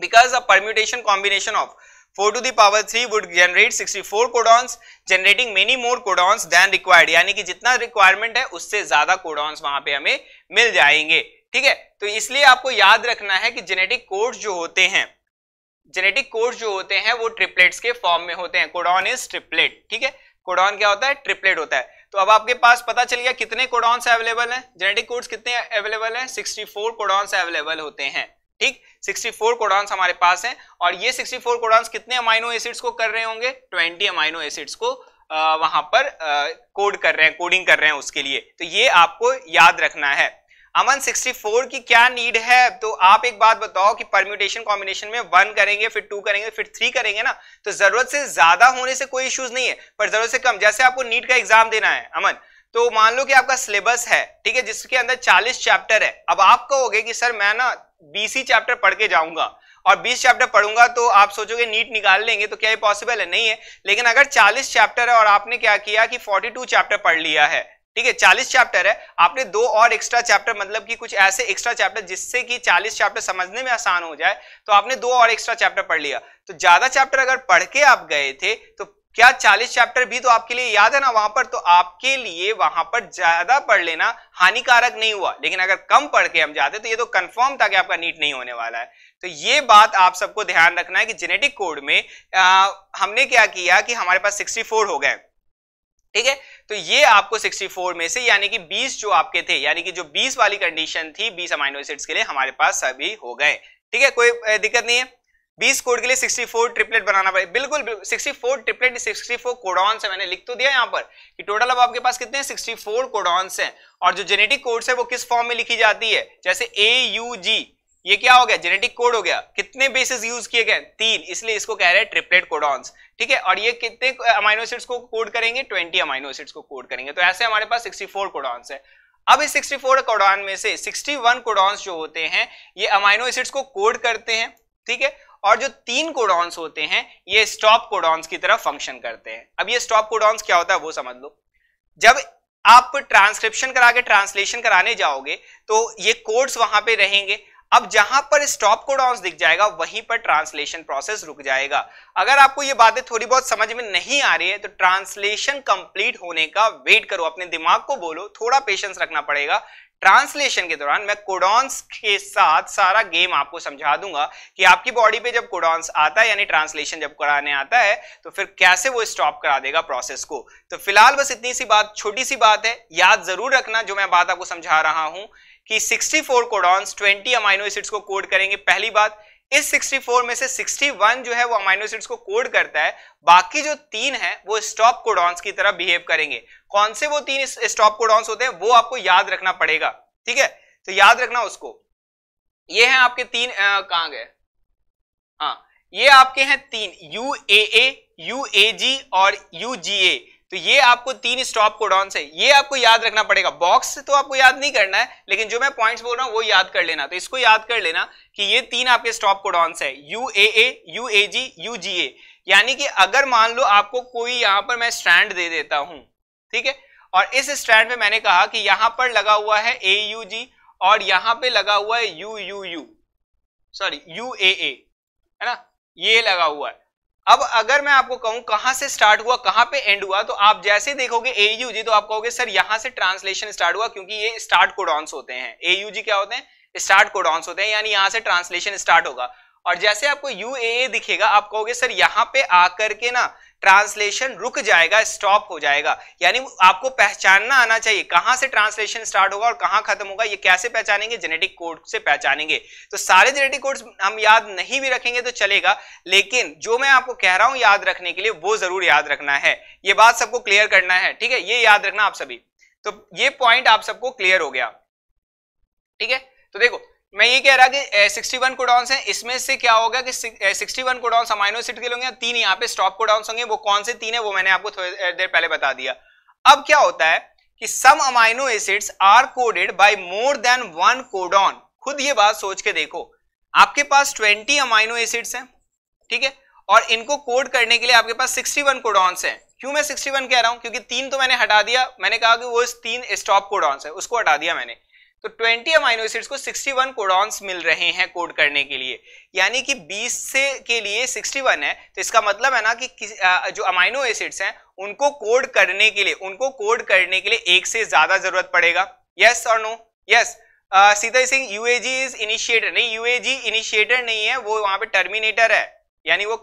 because a permutation combination of four to the three would generate sixty four codons generating many more codons than required यानी कि जितना रिक्वायरमेंट है उससे ज्यादा कोडॉन्स वहां पे हमें मिल जाएंगे ठीक है तो इसलिए आपको याद रखना है कि जेनेटिक कोड्स जो होते हैं जेनेटिक कोड जो होते हैं वो ट्रिपलेट्स के फॉर्म में होते हैं कोडॉन इज ट्रिपलेट ठीक है कोडॉन क्या होता है ट्रिपलेट होता है तो अब आपके पास पता चल गया कितने कोडॉन्स अवेलेबल हैं जेनेटिक कोड्स कितने अवेलेबल हैं 64 कोडॉन्स अवेलेबल होते हैं ठीक 64 कोडॉन्स हमारे पास हैं और ये 64 कोडॉन्स कितने अमाइनो एसिड्स को कर रहे होंगे 20 अमाइनो एसिड्स को आ, वहां पर आ, कोड कर रहे हैं कोडिंग कर रहे हैं उसके लिए तो ये आपको याद रखना है अमन 64 की क्या नीड है तो आप एक बात बताओ कि परम्यूटेशन कॉम्बिनेशन में वन करेंगे फिर टू करेंगे फिर थ्री करेंगे ना तो जरूरत से ज्यादा होने से कोई इश्यूज नहीं है पर जरूरत से कम जैसे आपको नीट का एग्जाम देना है अमन तो मान लो कि आपका सिलेबस है ठीक है जिसके अंदर 40 चैप्टर है अब आप कहोगे कि सर मैं ना बीसी चैप्टर पढ़ के जाऊंगा और 20 चैप्टर पढ़ूंगा तो आप सोचोगे नीट निकाल लेंगे तो क्या ये पॉसिबल है नहीं है लेकिन अगर 40 चैप्टर है और आपने क्या किया कि 42 चैप्टर पढ़ लिया है ठीक है चालीस चैप्टर है आपने दो और एक्स्ट्रा चैप्टर मतलब कि कुछ ऐसे एक्स्ट्रा चैप्टर जिससे कि चालीस चैप्टर समझने में आसान हो जाए तो आपने दो और एक्स्ट्रा चैप्टर पढ़ लिया तो ज्यादा चैप्टर अगर पढ़ के आप गए थे तो क्या चालीस चैप्टर भी तो आपके लिए याद है ना वहां पर तो आपके लिए वहां पर ज्यादा पढ़ लेना हानिकारक नहीं हुआ लेकिन अगर कम पढ़ के हम जाते तो ये तो कंफर्म था कि आपका नीट नहीं होने वाला है तो ये बात आप सबको ध्यान रखना है कि जेनेटिक कोड में आ, हमने क्या किया कि हमारे पास 64 हो गए ठीक है तो ये आपको 64 में से यानी कि 20 जो आपके थे यानी कि जो 20 वाली कंडीशन थी 20 अमाइनो एसिड्स के लिए हमारे पास सभी हो गए ठीक है कोई दिक्कत नहीं है 20 कोड के लिए 64 ट्रिपलेट बनाना पड़े बिल्कुल 64 ट्रिपलेट 64 कोडॉन्स है मैंने लिख तो दिया यहाँ पर कि टोटल अब आपके पास कितने 64 कोडॉन्स हैं और जो जेनेटिक कोड्स है वो किस फॉर्म में लिखी जाती है जैसे ए यू जी ये क्या हो गया जेनेटिक कोड हो गया कितने बेसिस यूज किए गए तीन इसलिए इसको कह रहे हैं ट्रिपलेट कोडॉन्स ठीक है और ये कितने अमाइनो एसिड्स को कोड करेंगे ट्वेंटी अमाइनो एसिड्स को कोड करेंगे तो ऐसे हमारे पास सिक्सटी फोर कोडॉन्स है अब इस 64 कोडॉन में से 61 कोडॉन्स जो होते हैं ये अमाइनो एसिड्स को कोड करते हैं ठीक है और जो तीन कोडॉन्स होते हैं ये स्टॉप कोडॉन्स की तरह फंक्शन करते हैं अब ये स्टॉप कोडॉन्स क्या होता है वो समझ लो जब आप ट्रांसक्रिप्शन करा के ट्रांसलेशन कराने जाओगे तो ये कोड्स वहां पे रहेंगे अब जहां पर स्टॉप कोडॉन्स दिख जाएगा वहीं पर ट्रांसलेशन प्रोसेस रुक जाएगा अगर आपको ये बातें थोड़ी बहुत समझ में नहीं आ रही है तो ट्रांसलेशन कंप्लीट होने का वेट करो अपने दिमाग को बोलो थोड़ा पेशेंस रखना पड़ेगा ट्रांसलेशन के दौरान मैं कोडॉन्स के साथ सारा गेम आपको समझा दूंगा कि आपकी बॉडी पे जब कोडॉन्स आता है यानी ट्रांसलेशन जब कराने आता है तो फिर कैसे वो स्टॉप करा देगा प्रोसेस को तो फिलहाल बस इतनी सी बात छोटी सी बात है याद जरूर रखना जो मैं बात आपको समझा रहा हूं कि 64 कोडॉन्स 20 अमाइनो एसिड्स को कोड करेंगे पहली बात इस 64 में से 61 जो है वो अमाइनो एसिड्स को कोड करता है बाकी जो तीन है वो स्टॉप कोडॉन्स की तरह बिहेव करेंगे कौन से वो तीन स्टॉप कोडॉन्स होते हैं वो आपको याद रखना पड़ेगा ठीक है तो याद रखना उसको ये है आपके तीन कहा गए हाँ ये आपके हैं तीन यू ए यू ए जी और यू जी ए तो ये आपको तीन स्टॉप डॉन है ये आपको याद रखना पड़ेगा बॉक्स तो आपको याद नहीं करना है लेकिन जो मैं पॉइंट्स बोल रहा हूँ वो याद कर लेना तो इसको याद कर लेना कि ये तीन आपके स्टॉप कोडॉन्स है U A A U A G U G A यानी कि अगर मान लो आपको कोई यहां पर मैं स्टैंड दे देता हूं ठीक है और इस स्टैंड में मैंने कहा कि यहां पर लगा हुआ है ए यू जी और यहां पर लगा हुआ है U U U sorry U A A है ना ये लगा हुआ है अब अगर मैं आपको कहूं कहां से स्टार्ट हुआ कहां पे एंड हुआ तो आप जैसे देखोगे एयूजी तो आप कहोगे सर यहां से ट्रांसलेशन स्टार्ट हुआ क्योंकि ये स्टार्ट कोडॉन्स होते हैं एयूजी क्या होते हैं स्टार्ट कोडॉन्स होते हैं यानी यहां से ट्रांसलेशन स्टार्ट होगा और जैसे आपको यू दिखेगा आप कहोगे सर यहाँ पे आकर के ना ट्रांसलेशन रुक जाएगा स्टॉप हो जाएगा यानी आपको पहचानना आना चाहिए कहां से ट्रांसलेशन स्टार्ट होगा और कहां खत्म होगा ये कैसे पहचानेंगे जेनेटिक कोड से पहचानेंगे तो सारे जेनेटिक कोड्स हम याद नहीं भी रखेंगे तो चलेगा लेकिन जो मैं आपको कह रहा हूं याद रखने के लिए वो जरूर याद रखना है ये बात सबको क्लियर करना है ठीक है ये याद रखना आप सभी तो ये पॉइंट आप सबको क्लियर हो गया ठीक है तो देखो मैं ये कह रहा कि सिक्सटी वन कोडाउंस है इसमें से क्या होगा कि sixty one codons amino acid के लिए तीन यहाँ पे स्टॉप कोडाउंस होंगे वो कौन से तीन है वो मैंने आपको थोड़ी देर पहले बता दिया अब क्या होता है कि some amino acids are coded by more than one codon खुद ये बात सोच के देखो आपके पास ट्वेंटी अमाइनो एसिड्स हैं ठीक है और इनको कोड करने के लिए आपके पास सिक्सटी वन कोडॉन्स हैं क्यों मैं सिक्सटी वन कह रहा हूं क्योंकि तीन तो मैंने हटा दिया मैंने कहा कि वो तीन स्टॉप कोडॉन्स है उसको हटा दिया मैंने तो 20 अमाइनो एसिड्स को 61 कोडॉन्स मिल रहे हैं कोड करने के लिए यानी कि 20 से के लिए 61 है तो इसका मतलब है ना कि, जो अमाइनो एसिड्स हैं उनको कोड करने के लिए उनको कोड करने के लिए एक से ज्यादा जरूरत पड़ेगा यस और no yes Sita Singh UAG is initiator नहीं यूएजी इनिशिएटर नहीं है वो वहां पर टर्मिनेटर है यानी वो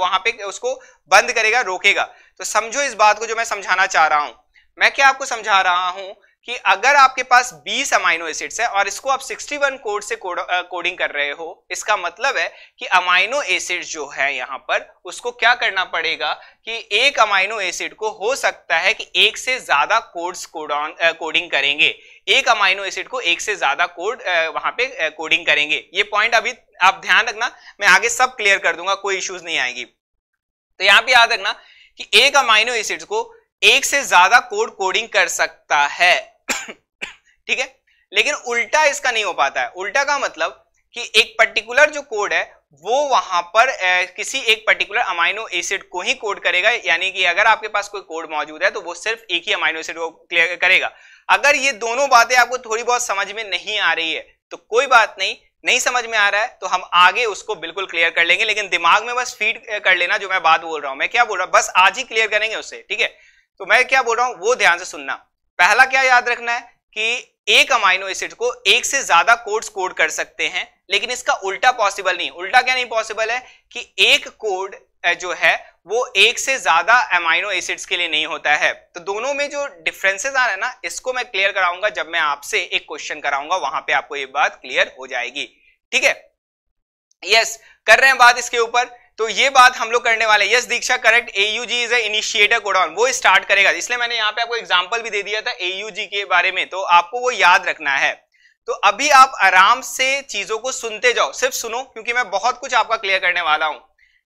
वहां पे उसको बंद करेगा रोकेगा तो समझो इस बात को जो मैं समझाना चाह रहा हूं मैं क्या आपको समझा रहा हूं कि अगर आपके पास 20 अमाइनो एसिड्स है और इसको आप 61 कोड से कोड, कोडिंग कर रहे हो इसका मतलब है कि अमाइनो एसिड जो है यहाँ पर उसको क्या करना पड़ेगा कि एक अमाइनो एसिड को हो सकता है कि एक से ज्यादा कोड्स कोडॉन कोडिंग करेंगे एक अमाइनो एसिड को एक से ज्यादा कोड वहां पे कोडिंग करेंगे ये पॉइंट अभी आप ध्यान रखना मैं आगे सब क्लियर कर दूंगा कोई इश्यूज नहीं आएगी तो यहाँ पे याद रखना कि एक अमाइनो एसिड को एक से ज्यादा कोड कोडिंग कर सकता है ठीक है लेकिन उल्टा इसका नहीं हो पाता है उल्टा का मतलब कि एक पर्टिकुलर जो कोड है वो वहां पर ए, किसी एक पर्टिकुलर अमाइनो एसिड को ही कोड करेगा यानी कि अगर आपके पास कोई कोड मौजूद है तो वो सिर्फ एक ही अमाइनो एसिड को क्लियर करेगा अगर ये दोनों बातें आपको थोड़ी बहुत समझ में नहीं आ रही है तो कोई बात नहीं नहीं समझ में आ रहा है तो हम आगे उसको बिल्कुल क्लियर कर लेंगे लेकिन दिमाग में बस फीड कर लेना जो मैं बात बोल रहा हूं मैं क्या बोल रहा हूं बस आज ही क्लियर करेंगे उससे ठीक है तो मैं क्या बोल रहा हूं वो ध्यान से सुनना पहला क्या याद रखना है कि एक अमाइनो एसिड को एक से ज्यादा कोड्स कोड कर सकते हैं लेकिन इसका उल्टा पॉसिबल नहीं उल्टा क्या नहीं पॉसिबल है कि एक कोड जो है वो एक से ज्यादा अमाइनो एसिड्स के लिए नहीं होता है तो दोनों में जो डिफरेंसेस आ रहे हैं ना इसको मैं क्लियर कराऊंगा जब मैं आपसे एक क्वेश्चन कराऊंगा वहां पे आपको ये बात क्लियर हो जाएगी ठीक है यस कर रहे हैं बात इसके ऊपर तो ये बात हम लोग करने वाले yes Diksha correct AUG is a initiator codon वो स्टार्ट करेगा इसलिए मैंने यहाँ पे आपको एग्जाम्पल भी दे दिया था एयूजी के बारे में तो आपको वो याद रखना है तो अभी आप आराम से चीजों को सुनते जाओ सिर्फ सुनो क्योंकि मैं बहुत कुछ आपका क्लियर करने वाला हूं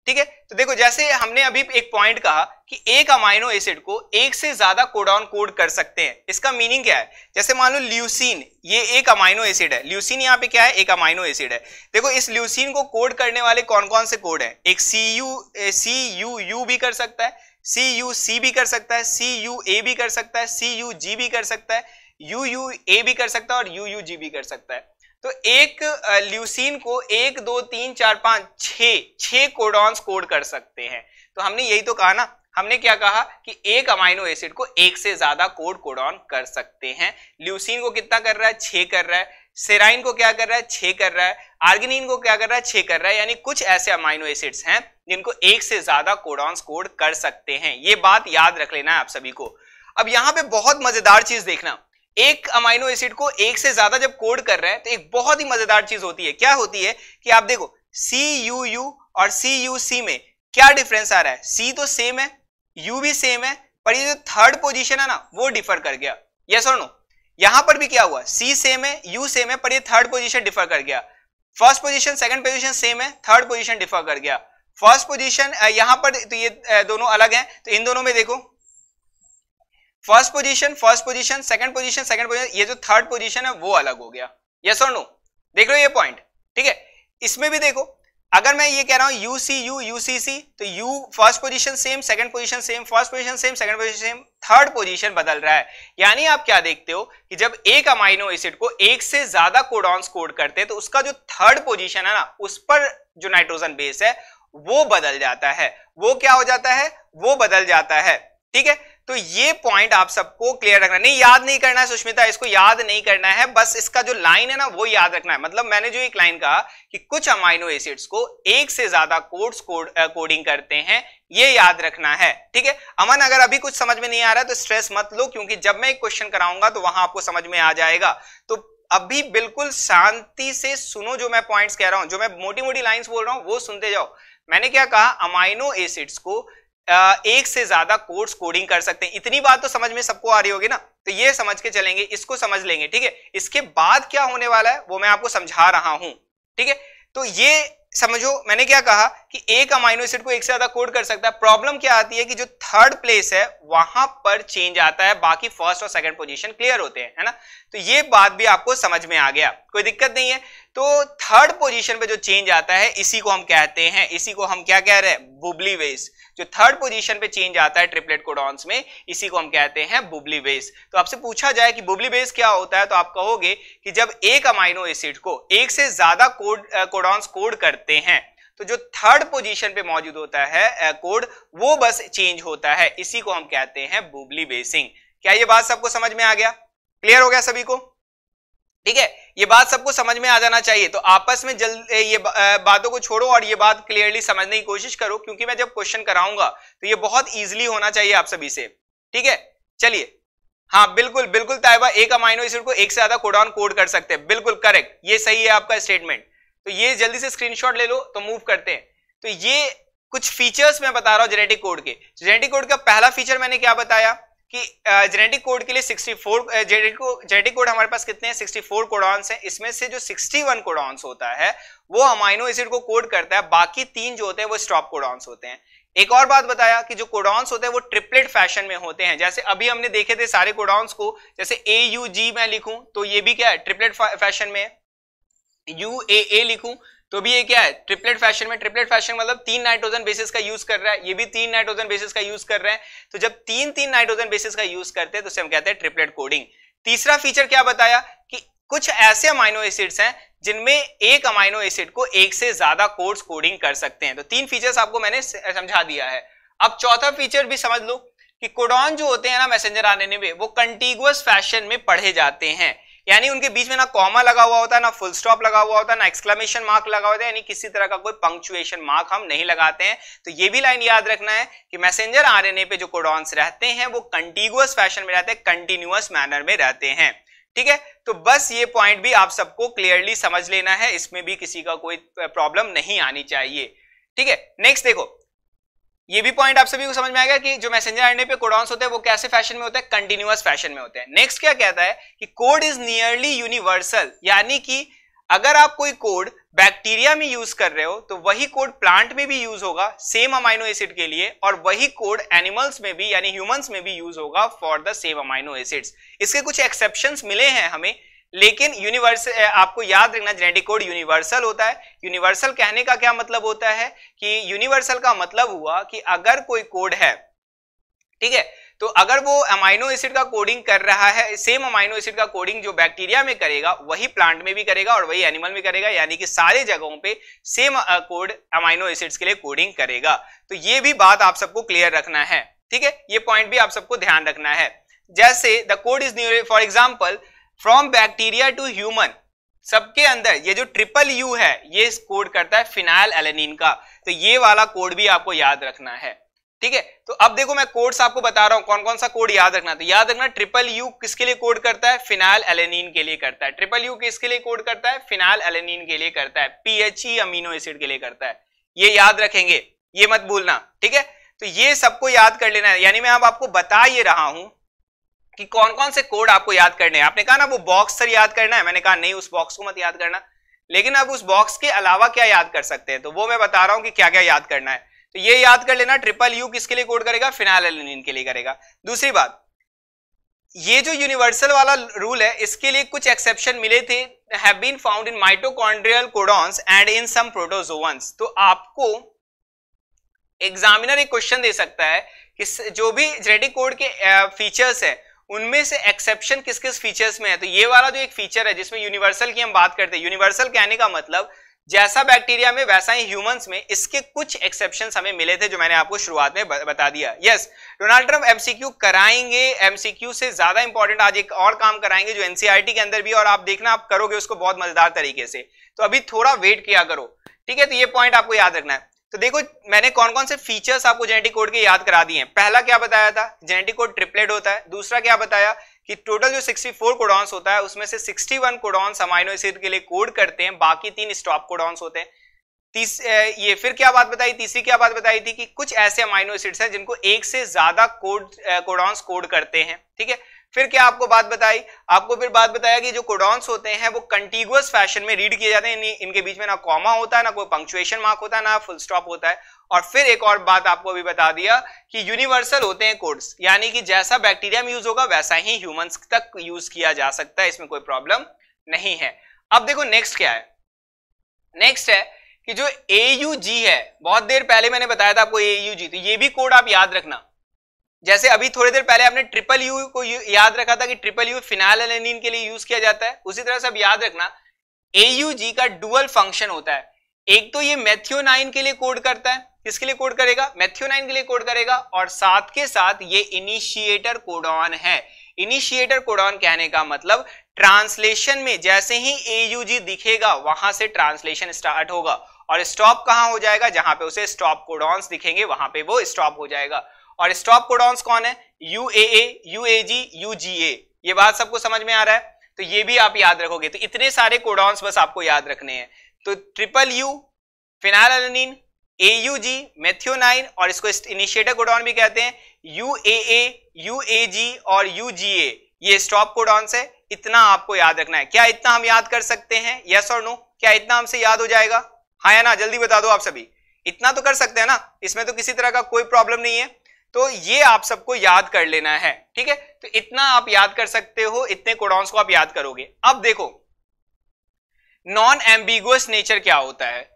ठीक है तो देखो जैसे हमने अभी एक पॉइंट कहा कि एक अमाइनो एसिड को एक से ज्यादा कोडॉन कोड कर सकते हैं इसका मीनिंग क्या है जैसे मान लो ल्यूसिन ये एक अमाइनो एसिड है ल्यूसिन यहाँ पे क्या है एक अमाइनो एसिड है देखो इस ल्यूसिन को कोड करने वाले कौन कौन से कोड हैं एक C U C U U भी कर सकता है सी यू सी भी कर सकता है सी यू ए भी कर सकता है सी यू जी भी कर सकता है यू यू ए भी कर सकता है और यू यू जी भी कर सकता है तो एक ल्यूसीन को एक दो तीन चार पांच छ छह कोडॉन्स कोड कर सकते हैं तो हमने यही तो कहा ना हमने क्या कहा कि एक अमाइनो एसिड को एक से ज्यादा कोड कोडॉन कर सकते हैं ल्यूसीन को कितना कर रहा है छे कर रहा है सेराइन को क्या कर रहा है छे कर रहा है आर्गिनिन को क्या कर रहा है छे कर रहा है यानी कुछ ऐसे अमाइनो एसिड्स हैं जिनको एक से ज्यादा कोडॉन्स कोड कर सकते हैं ये बात याद रख लेना है आप सभी को अब यहां पे बहुत मजेदार चीज देखना एक अमाइनो एसिड को एक से ज्यादा जब कोड कर रहे हैं तो एक बहुत ही मजेदार चीज होती है क्या होती है कि आप देखो सी यू यू और सी यू सी में क्या डिफरेंस आ रहा है सी तो सेम है यू भी सेम है पर ये जो थर्ड पोजीशन है ना वो डिफर कर गया ये और नो यहां पर भी क्या हुआ सी सेम है यू सेम है पर ये थर्ड पोजीशन डिफर कर गया first position second position same है थर्ड पोजीशन डिफर कर गया फर्स्ट पोजीशन यहां पर तो ये दोनों अलग हैं तो इन दोनों में देखो first position first position second position second position ये जो थर्ड पोजीशन है वो अलग हो गया यस और नो देख लो ये पॉइंट ठीक है इसमें भी देखो अगर मैं ये कह रहा हूं U C U U C C तो U first position same second position same first position same second position same third position बदल रहा है यानी आप क्या देखते हो कि जब एक अमाइनो एसिड को एक से ज्यादा कोडॉन्स कोड करते हैं तो उसका जो थर्ड पोजीशन है ना उस पर जो नाइट्रोजन बेस है वो बदल जाता है वो क्या हो जाता है वो बदल जाता है ठीक है तो ये पॉइंट आप सबको क्लियर रखना नहीं याद नहीं करना है सुष्मिता इसको याद नहीं करना है बस इसका जो लाइन है ना वो याद रखना है मतलब मैंने जो एक लाइन कहा कि कुछ अमाइनो एसिड्स को एक से ज्यादा कोड्स कोड कोडिंग करते हैं ये याद रखना है ठीक है अमन अगर अभी कुछ समझ में नहीं आ रहा है तो स्ट्रेस मत लो क्योंकि जब मैं एक क्वेश्चन कराऊंगा तो वहां आपको समझ में आ जाएगा तो अभी बिल्कुल शांति से सुनो जो मैं पॉइंट्स कह रहा हूं जो मैं मोटी मोटी लाइंस बोल रहा हूं वो सुनते जाओ मैंने क्या कहा अमाइनो एसिड्स को एक से ज्यादा कोड्स कोडिंग कर सकते हैं इतनी बात तो समझ में सबको आ रही होगी ना तो ये समझ के चलेंगे इसको समझ लेंगे ठीक है इसके बाद क्या होने वाला है वो मैं आपको समझा रहा हूं ठीक है तो ये समझो मैंने क्या कहा कि एक अमाइनो एसिड को एक से ज्यादा कोड कर सकता है प्रॉब्लम क्या आती है कि जो थर्ड प्लेस है वहां पर चेंज आता है बाकी फर्स्ट और सेकंड पोजीशन क्लियर होते हैं है ना तो ये बात भी आपको समझ में आ गया कोई दिक्कत नहीं है तो थर्ड पोजीशन पे जो चेंज आता है इसी को हम कहते हैं इसी को हम क्या कह रहे हैं बुबली वेस जो थर्ड पोजीशन पे चेंज आता है ट्रिपलेट कोडॉन्स में इसी को हम कहते हैं बुबली बेस तो आपसे पूछा जाए कि बुबली बेस क्या होता है तो आप कहोगे कि जब एक अमाइनो एसिड को एक से ज्यादा कोड कोडॉन्स कोड करते हैं तो जो थर्ड पोजीशन पे मौजूद होता है कोड वो बस चेंज होता है इसी को हम कहते हैं बुबली बेसिंग क्या ये बात सबको समझ में आ गया क्लियर हो गया सभी को ठीक है ये बात सबको समझ में आ जाना चाहिए तो आपस में जल्द ये बातों को छोड़ो और ये बात क्लियरली समझने की कोशिश करो क्योंकि मैं जब क्वेश्चन कराऊंगा तो ये बहुत ईजिली होना चाहिए आप सभी से ठीक है चलिए हाँ बिल्कुल बिल्कुल ताइबा एक अमाइनो एसिड को एक से ज्यादा कोडाउन कोड कर सकते हैं बिल्कुल करेक्ट ये सही है आपका स्टेटमेंट तो ये जल्दी से स्क्रीनशॉट ले लो तो मूव करते हैं तो ये कुछ फीचर्स मैं बता रहा हूँ जेनेटिक कोड के जेनेटिक कोड का पहला फीचर मैंने क्या बताया कि जेनेटिक कोड के लिए 64 जेनेटिक कोड हमारे पास कितने हैं 64 कोडॉन्स हैं इसमें से जो 61 कोडॉन्स होता है वो अमाइनो एसिड को कोड करता है बाकी तीन जो होते हैं वो स्टॉप कोडॉन्स होते हैं एक और बात बताया कि जो कोडॉन्स होते हैं वो ट्रिपलेट फैशन में होते हैं जैसे अभी हमने देखे थे सारे कोडॉन्स को जैसे ए यू जी मैं लिखूं तो ये भी क्या है ट्रिपलेट फैशन में है यू ए ए लिखूं तो भी ये क्या है ट्रिपलेट फैशन में ट्रिपलेट फैशन मतलब तीन नाइट्रोजन बेसिस का यूज कर रहा है ये भी तीन नाइट्रोजन बेसिस का यूज कर रहे हैं तो जब तीन तीन नाइट्रोजन बेसिस का यूज करते हैं तो उसे हम कहते हैं ट्रिपलेट कोडिंग तीसरा फीचर क्या बताया कि कुछ ऐसे अमाइनो एसिड्स हैं जिनमें एक अमाइनो एसिड को एक से ज्यादा कोड्स कोडिंग कर सकते हैं तो तीन फीचर्स आपको मैंने समझा दिया है अब चौथा फीचर भी समझ लो कि कोडॉन जो होते हैं ना मैसेंजर आने में वो कंटिगुअस फैशन में पढ़े जाते हैं यानी उनके बीच में ना कॉमा लगा हुआ होता है ना फुल स्टॉप लगा हुआ होता है ना एक्सक्लामेशन मार्क लगा हुआ है यानी किसी तरह का कोई पंक्चुएशन मार्क हम नहीं लगाते हैं तो ये भी लाइन याद रखना है कि मैसेंजर आरएनए पे जो कोडॉन्स रहते हैं वो कंटिन्यूस फैशन में रहते हैं कंटिन्यूअस मैनर में रहते हैं ठीक है तो बस ये पॉइंट भी आप सबको क्लियरली समझ लेना है इसमें भी किसी का कोई प्रॉब्लम नहीं आनी चाहिए ठीक है नेक्स्ट देखो ये भी पॉइंट आप सभी को समझ में आएगा कि जो मैसेंजर आने पे कोडॉन्स होते हैं वो कैसे फैशन में होते हैं कंटिन्यूस फैशन में होते हैं नेक्स्ट क्या कहता है कि कोड इज नियरली यूनिवर्सल यानी कि अगर आप कोई कोड बैक्टीरिया में यूज कर रहे हो तो वही कोड प्लांट में भी यूज होगा सेम अमाइनो एसिड के लिए और वही कोड एनिमल्स में भी यानी ह्यूमंस में भी यूज होगा for the same amino acids इसके कुछ एक्सेप्शन मिले हैं हमें लेकिन यूनिवर्सल आपको याद रखना जेनेटिक कोड यूनिवर्सल होता है यूनिवर्सल कहने का क्या मतलब होता है कि यूनिवर्सल का मतलब हुआ कि अगर कोई कोड है ठीक है तो अगर वो अमाइनो एसिड का कोडिंग कर रहा है सेम अमाइनो एसिड का कोडिंग जो बैक्टीरिया में करेगा वही प्लांट में भी करेगा और वही एनिमल में करेगा यानी कि सारे जगहों पे सेम कोड अमाइनो एसिड्स के लिए कोडिंग करेगा तो ये भी बात आप सबको क्लियर रखना है ठीक है ये पॉइंट भी आप सबको ध्यान रखना है जैसे the code is for example from bacteria to human सबके अंदर ये जो ट्रिपल यू है ये कोड करता है फिनाइल एलेनिन का तो ये वाला कोड भी आपको याद रखना है ठीक है तो अब देखो मैं कोड्स आपको बता रहा हूं कौन कौन सा कोड याद रखना तो याद रखना ट्रिपल यू किसके लिए कोड करता है फिनाइल एलेनिन के लिए करता है ट्रिपल यू किसके लिए कोड करता है फिनाइल एलेनिन के लिए करता है पीएचई अमीनो एसिड के लिए करता है ये याद रखेंगे ये मत भूलना ठीक है तो ये सबको याद कर लेना है यानी मैं अब आपको बता ये रहा हूं कि कौन कौन से कोड आपको याद करने हैं आपने कहा ना वो बॉक्स सर याद करना है मैंने कहा नहीं उस बॉक्स को मत याद करना लेकिन आप उस बॉक्स के अलावा क्या याद कर सकते हैं तो वो मैं बता रहा हूं कि क्या क्या याद करना है तो ये याद कर लेना ट्रिपल यू किसके लिए कोड करेगा फिनाइल के लिए करेगा दूसरी बात ये जो यूनिवर्सल वाला रूल है इसके लिए कुछ एक्सेप्शन मिले थे have been found in mitochondrial codons and in some protozoans तो आपको एग्जामिनर एक क्वेश्चन दे सकता है कि जो भी जेनेटिक कोड के फीचर्स है उनमें से एक्सेप्शन किस किस फीचर्स में है तो ये वाला जो एक फीचर है जिसमें यूनिवर्सल की हम बात करते हैं यूनिवर्सल कहने का मतलब जैसा बैक्टीरिया में वैसा ही ह्यूमंस में इसके कुछ एक्सेप्शन हमें मिले थे जो मैंने आपको शुरुआत में बता दिया यस डोनाल्ड ट्रंप एमसीक्यू कराएंगे एमसीक्यू से ज्यादा इंपॉर्टेंट आज एक और काम कराएंगे जो एनसीआरटी e के अंदर भी और आप देखना आप करोगे उसको बहुत मजेदार तरीके से तो अभी थोड़ा वेट किया करो ठीक है तो ये पॉइंट आपको याद रखना है तो देखो मैंने कौन कौन से फीचर्स आपको जेनेटिक कोड के याद करा दिए हैं पहला क्या बताया था जेनेटिक कोड ट्रिपलेट होता है दूसरा क्या बताया कि टोटल जो 64 कोडॉन्स होता है उसमें से 61 कोडॉन्स अमाइनो एसिड के लिए कोड करते हैं बाकी तीन स्टॉप कोडॉन्स होते हैं तीस ये फिर क्या बात बताई तीसरी क्या बात बताई थी कि कुछ ऐसे अमाइनो एसिड्स हैं जिनको एक से ज्यादा कोड कोडॉन्स कोड करते हैं ठीक है फिर क्या आपको बात बताई आपको फिर बात बताया कि जो कोडॉन्स होते हैं वो कंटिगुअस फैशन में रीड किए जाते हैं इनके बीच में ना कॉमा होता है ना कोई पंक्चुएशन मार्क होता है ना फुल स्टॉप होता है और फिर एक और बात आपको अभी बता दिया कि यूनिवर्सल होते हैं कोड्स यानी कि जैसा बैक्टीरिया में यूज होगा वैसा ही ह्यूमन्स तक यूज किया जा सकता है इसमें कोई प्रॉब्लम नहीं है अब देखो नेक्स्ट क्या है नेक्स्ट है कि जो ए है बहुत देर पहले मैंने बताया था आपको ए तो ये भी कोड आप याद रखना जैसे अभी थोड़ी देर पहले हमने ट्रिपल यू को याद रखा था कि ट्रिपल यू फिनाइल एलेनिन के लिए यूज किया जाता है उसी तरह से अब याद रखना एयूजी का डुअल फंक्शन होता है एक तो ये मैथ्योनाइन के लिए कोड करता है किसके लिए कोड करेगा मैथ्योनाइन के लिए कोड करेगा और साथ के साथ ये इनिशिएटर कोडॉन है इनिशिएटर कोडॉन कहने का मतलब ट्रांसलेशन में जैसे ही एयूजी दिखेगा वहां से ट्रांसलेशन स्टार्ट होगा और स्टॉप कहां हो जाएगा जहां पे उसे स्टॉप कोडॉन्स दिखेंगे वहां पे वो स्टॉप हो जाएगा और स्टॉप कोडॉन्स कौन है U A A U A G U G A ये बात सबको समझ में आ रहा है तो ये भी आप याद रखोगे तो इतने सारे कोडॉन्स बस आपको याद रखने हैं तो triple U phenylalanine A U G methionine और इसको इनिशिएटर कोडॉन भी कहते हैं you A A U A जी और यू जी ए ये स्टॉप कोडॉन्स है इतना आपको याद रखना है क्या इतना हम याद कर सकते हैं यस और नो क्या इतना हमसे याद हो जाएगा हाँ या ना जल्दी बता दो आप सभी इतना तो कर सकते हैं ना इसमें तो किसी तरह का कोई प्रॉब्लम नहीं है तो ये आप सबको याद कर लेना है ठीक है तो इतना आप याद कर सकते हो इतने कोडॉन्स को आप याद करोगे अब देखो नॉन एम्बिगुअस नेचर क्या होता है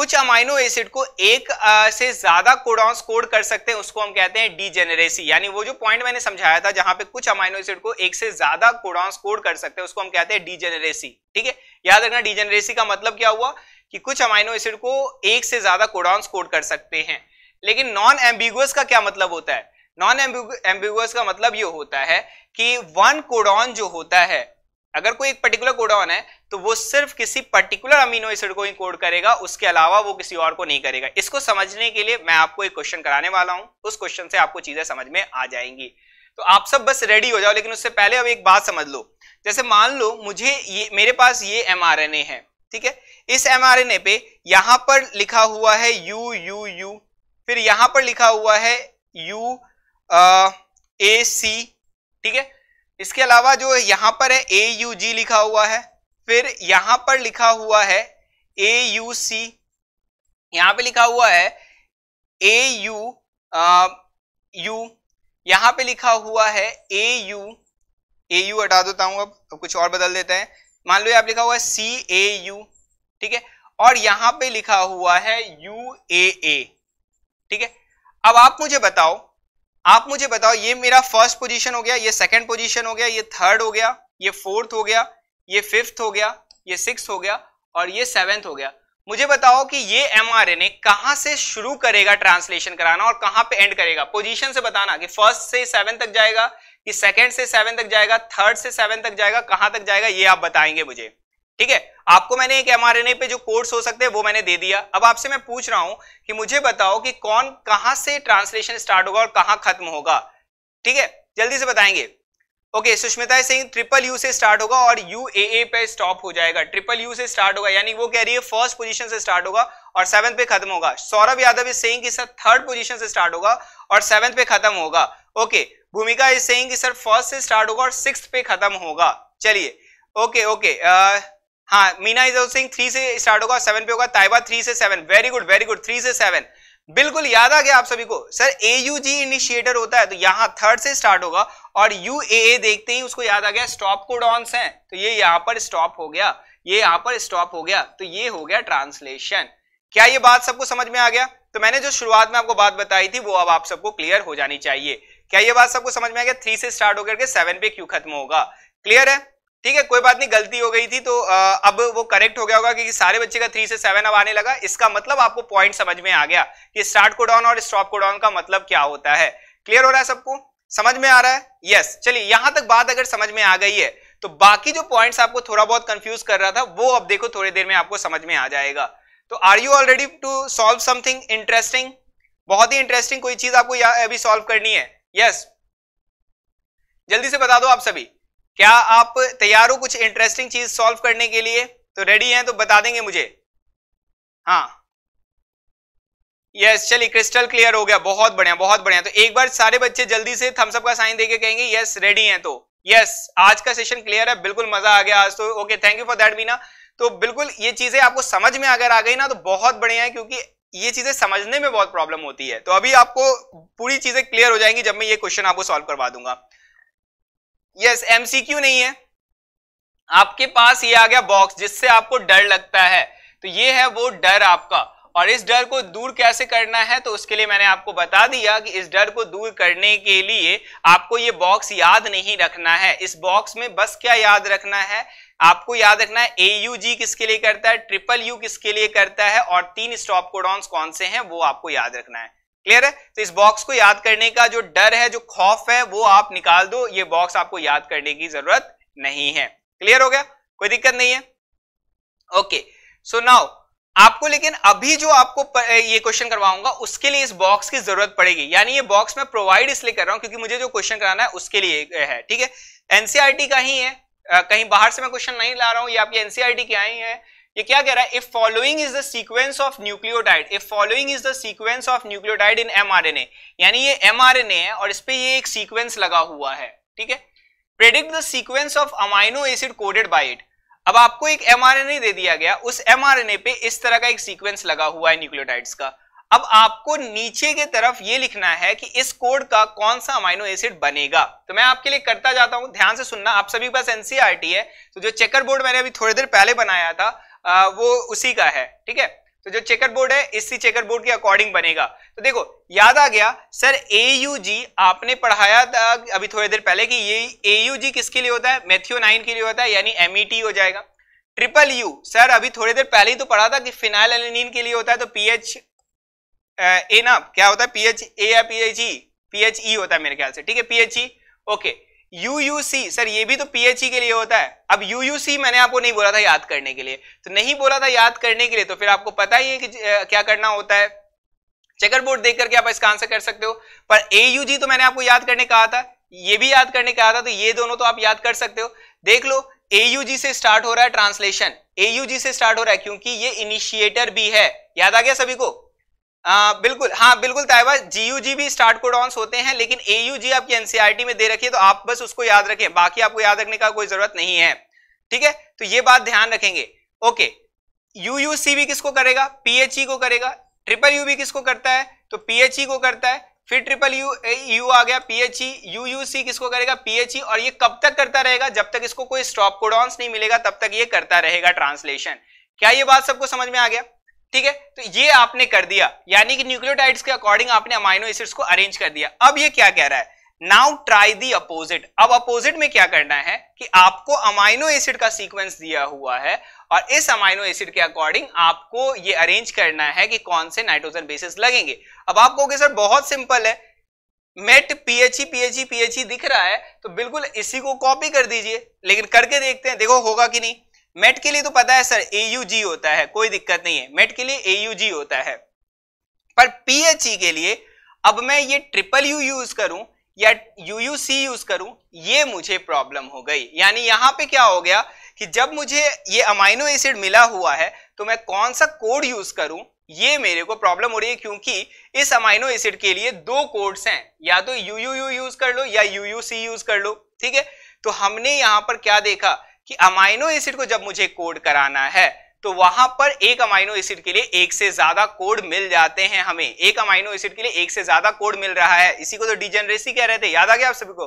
कुछ अमाइनो एसिड को एक आ, से ज्यादा कोडॉन्स कोड कर सकते हैं उसको हम कहते हैं डीजेनरेसी यानी वो जो पॉइंट मैंने समझाया था जहां पे कुछ अमाइनो एसिड को एक से ज्यादा कोडॉन्स कोड कर सकते हैं उसको हम कहते हैं डीजेनरेसी ठीक है याद रखना डीजेनरेसी का मतलब क्या हुआ कि कुछ अमाइनो एसिड को एक से ज्यादा कोडॉन्स कोड कर सकते हैं लेकिन नॉन एम्बिगुअस का क्या मतलब होता है नॉन एम्बिगुअस का मतलब ये होता है कि वन कोडॉन जो होता है अगर कोई एक पर्टिकुलर कोडॉन है तो वो सिर्फ किसी पर्टिकुलर अमीनो एसिड को ही कोड करेगा उसके अलावा वो किसी और को नहीं करेगा इसको समझने के लिए मैं आपको एक क्वेश्चन कराने वाला हूं उस क्वेश्चन से आपको चीजें समझ में आ जाएंगी तो आप सब बस रेडी हो जाओ लेकिन उससे पहले अब एक बात समझ लो जैसे मान लो मुझे ये मेरे पास ये एम है ठीक है इस एम पे यहां पर लिखा हुआ है यू यू यू फिर यहां पर लिखा हुआ है यू ए सी ठीक है इसके अलावा जो यहां पर है ए यू जी लिखा हुआ है फिर यहां पर लिखा हुआ है ए यू सी यहां पे लिखा हुआ है ए यू यू यहां पे लिखा हुआ है ए यू ए यू हटा देता हूं अब अब कुछ और बदल देते हैं मान लो आप लिखा हुआ है सी ए यू ठीक है और यहां पे लिखा हुआ है यू ए ए ठीक है अब आप मुझे बताओ आप मुझे बताओ ये मेरा फर्स्ट पोजीशन हो गया ये सेकंड पोजीशन हो गया ये थर्ड हो गया ये फोर्थ हो गया ये फिफ्थ हो गया ये सिक्स हो गया और ये सेवेंथ हो गया मुझे बताओ कि ये एम आर एन ए कहां से शुरू करेगा ट्रांसलेशन कराना और कहां पे एंड करेगा पोजीशन से बताना कि फर्स्ट से सेवन तक जाएगा कि सेकंड से सेवन तक जाएगा थर्ड से सेवन तक जाएगा कहां तक जाएगा ये आप बताएंगे मुझे ठीक है आपको मैंने एक एमआरएनए पे जो कोर्स हो सकते हैं वो मैंने दे दिया अब आपसे मैं पूछ रहा हूं कि मुझे बताओ कि कौन कहां से ट्रांसलेशन स्टार्ट होगा और कहां खत्म होगा ठीक है जल्दी से बताएंगे okay Sushmita Singh triple U से स्टार्ट होगा और यू ए ए पे स्टॉप हो जाएगा ट्रिपल यू से स्टार्ट होगा यानी वो कह रही है फर्स्ट पोजीशन से स्टार्ट होगा और सेवंथ पे खत्म होगा Saurabh Yadav is saying sir third position से स्टार्ट होगा और सेवंथ पे खत्म होगा okay Bhumika is saying sir first से स्टार्ट होगा और सिक्स पे खत्म होगा चलिए ओके ओके हाँ मीना इज सिंह थ्री से स्टार्ट होगा सेवन पे होगा ताइबा थ्री से seven very good very good three से सेवन बिल्कुल याद आ गया आप सभी को sir A U G initiator होता है तो यहाँ थर्ड से स्टार्ट होगा और यू ए ए देखते ही उसको याद आ गया स्टॉप कोडॉन्स है तो ये यहाँ पर स्टॉप हो गया ये यहाँ पर स्टॉप हो गया तो ये हो गया ट्रांसलेशन क्या ये बात सबको समझ में आ गया तो मैंने जो शुरुआत में आपको बात बताई थी वो अब आप सबको क्लियर हो जानी चाहिए क्या ये बात सबको समझ में आ गया थ्री से स्टार्ट होकर के सेवन पे क्यों खत्म होगा क्लियर है ठीक है कोई बात नहीं गलती हो गई थी तो आ, अब वो करेक्ट हो गया होगा क्योंकि सारे बच्चे का थ्री से सेवन अब आने लगा इसका मतलब आपको पॉइंट समझ में आ गया कि स्टार्ट को डाउन और स्टॉप को डाउन का मतलब क्या होता है क्लियर हो रहा है सबको समझ में आ रहा है यस चलिए यहां तक बात अगर समझ में आ गई है तो बाकी जो पॉइंट्स आपको थोड़ा बहुत कंफ्यूज कर रहा था वो अब देखो थोड़ी देर में आपको समझ में आ जाएगा तो are you already to solve something interesting बहुत ही इंटरेस्टिंग कोई चीज आपको अभी सॉल्व करनी है यस yes. जल्दी से बता दो आप सभी क्या आप तैयार हो कुछ इंटरेस्टिंग चीज सॉल्व करने के लिए तो रेडी हैं तो बता देंगे मुझे हाँ यस चलिए क्रिस्टल क्लियर हो गया बहुत बढ़िया बहुत बढ़िया तो एक बार सारे बच्चे जल्दी से थम्सअप का साइन देके कहेंगे यस रेडी हैं तो यस आज का सेशन क्लियर है बिल्कुल मजा आ गया आज तो okay thank you for that Meena तो बिल्कुल ये चीजें आपको समझ में अगर आ गई ना तो बहुत बढ़िया है क्योंकि ये चीजें समझने में बहुत प्रॉब्लम होती है तो अभी आपको पूरी चीजें क्लियर हो जाएंगी जब मैं ये क्वेश्चन आपको सॉल्व करवा दूंगा यस एमसीक्यू नहीं है आपके पास ये आ गया बॉक्स जिससे आपको डर लगता है तो ये है वो डर आपका और इस डर को दूर कैसे करना है तो उसके लिए मैंने आपको बता दिया कि इस डर को दूर करने के लिए आपको ये बॉक्स याद नहीं रखना है इस बॉक्स में बस क्या याद रखना है आपको याद रखना है ए यू जी किसके लिए करता है ट्रिपल यू किसके लिए करता है और तीन स्टॉप कोडॉन्स कौन से हैं वो आपको याद रखना है क्लियर है तो इस बॉक्स को याद करने का जो डर है जो खौफ है वो आप निकाल दो ये बॉक्स आपको याद करने की जरूरत नहीं है क्लियर हो गया कोई दिक्कत नहीं है ओके सो नाउ आपको लेकिन अभी जो आपको ये क्वेश्चन करवाऊंगा उसके लिए इस बॉक्स की जरूरत पड़ेगी यानी ये बॉक्स मैं प्रोवाइड इसलिए कर रहा हूं क्योंकि मुझे जो क्वेश्चन कराना है उसके लिए है ठीक है एनसीआरटी e का ही है कहीं बाहर से मैं क्वेश्चन नहीं ला रहा हूं ये आपके एनसीआरटी e के आए हैं ये क्या कह रहा है if following is the sequence of nucleotide if following is the sequence of nucleotide in mRNA यानी ये एमआरएनए है और इस पे ये एक सीक्वेंस लगा हुआ है ठीक है predict the sequence of amino acid coded by it अब आपको एक एमआरएनए दे दिया गया उस एमआरएनए पे इस तरह का एक सीक्वेंस लगा हुआ है न्यूक्लियोटाइड्स का अब आपको नीचे के तरफ ये लिखना है कि इस कोड का कौन सा अमाइनो एसिड बनेगा तो मैं आपके लिए करता जाता हूं ध्यान से सुनना आप सभी के पास एनसीआरटी e है तो जो चेकर बोर्ड मैंने अभी थोड़ी देर पहले बनाया था आ, वो उसी का है ठीक है तो जो चेकर बोर्ड है इसी चेकर बोर्ड के अकॉर्डिंग बनेगा तो देखो याद आ गया सर ए यू जी आपने पढ़ाया था अभी थोड़ी देर पहले कि ये ए यू जी किसके लिए होता है मेथियोनाइन के लिए होता है यानी एम e हो जाएगा ट्रिपल यू सर अभी थोड़ी देर पहले ही तो पढ़ा था कि फिनाइल एलिनिन के लिए होता है तो पी एच ए ना क्या होता है पी एच ए या P H E P H E होता है मेरे ख्याल से ठीक है P H E okay UUC sir ये भी तो पीएचई e के लिए होता है अब यूयूसी मैंने आपको नहीं बोला था याद करने के लिए तो नहीं बोला था याद करने के लिए तो फिर आपको पता ही है कि क्या करना होता है चेकर बोर्ड देख करके आप इसका आंसर कर सकते हो पर एयूजी तो मैंने आपको याद करने कहा था ये भी याद करने कहा था तो ये दोनों तो आप याद कर सकते हो देख लो एयूजी से स्टार्ट हो रहा है ट्रांसलेशन एयूजी से स्टार्ट हो रहा है क्योंकि ये इनिशिएटर भी है याद आ गया सभी को आ, बिल्कुल हाँ बिल्कुल ताइबा जीयूजी भी स्टार्ट कोडॉन्स होते हैं लेकिन एयूजी आपकी एनसीईआरटी e में दे रखी है तो आप बस उसको याद रखें बाकी आपको याद रखने का कोई जरूरत नहीं है ठीक है तो ये बात ध्यान रखेंगे ओके यूयूसी भी किसको करेगा पीएचई e को करेगा ट्रिपल यू भी किसको करता है तो पीएचई e को करता है फिर ट्रिपल यू यू आ गया पीएचई यूयूसी किसको करेगा पीएचई और ये कब तक करता रहेगा जब तक इसको कोई स्टॉप कोडॉन्स नहीं मिलेगा तब तक ये करता रहेगा ट्रांसलेशन क्या ये बात सबको समझ में आ गया ठीक है तो ये आपने कर दिया यानी कि न्यूक्लियोटाइड्स के अकॉर्डिंग आपने अमाइनो एसिड्स को अरेंज कर दिया अब ये क्या कह रहा है नाउ ट्राई दी अपोजिट अब अपोजिट में क्या करना है कि आपको अमाइनो एसिड का सीक्वेंस दिया हुआ है और इस अमाइनो एसिड के अकॉर्डिंग आपको ये अरेंज करना है कि कौन से नाइट्रोजन बेसिस लगेंगे अब आप कहोगे सर बहुत सिंपल है मेट पीएचई पीएचई पीएचई दिख रहा है तो बिल्कुल इसी को कॉपी कर दीजिए लेकिन करके देखते हैं देखो होगा कि नहीं मेट के लिए तो पता है सर जी होता है कोई दिक्कत नहीं है मेट के लिए जी होता है पर पीएचई e के लिए अब मैं ये ट्रिपल यू यूज करूं या यूयूसी यूज करूं ये मुझे प्रॉब्लम हो गई यानी यहां पे क्या हो गया कि जब मुझे ये अमाइनो एसिड मिला हुआ है तो मैं कौन सा कोड यूज करूं ये मेरे को प्रॉब्लम हो रही है क्योंकि इस अमाइनो एसिड के लिए दो कोड्स हैं या तो यूयूयू यूज कर लो या यूयूसी यूज कर लो ठीक है तो हमने यहां पर क्या देखा कि अमाइनो एसिड को जब मुझे कोड कराना है तो वहां पर एक अमाइनो एसिड के लिए एक से ज्यादा कोड मिल जाते हैं हमें एक अमाइनो एसिड के लिए एक से ज्यादा कोड मिल रहा है इसी को तो डिजेनरेसी कह रहे थे याद आ गया आप सभी को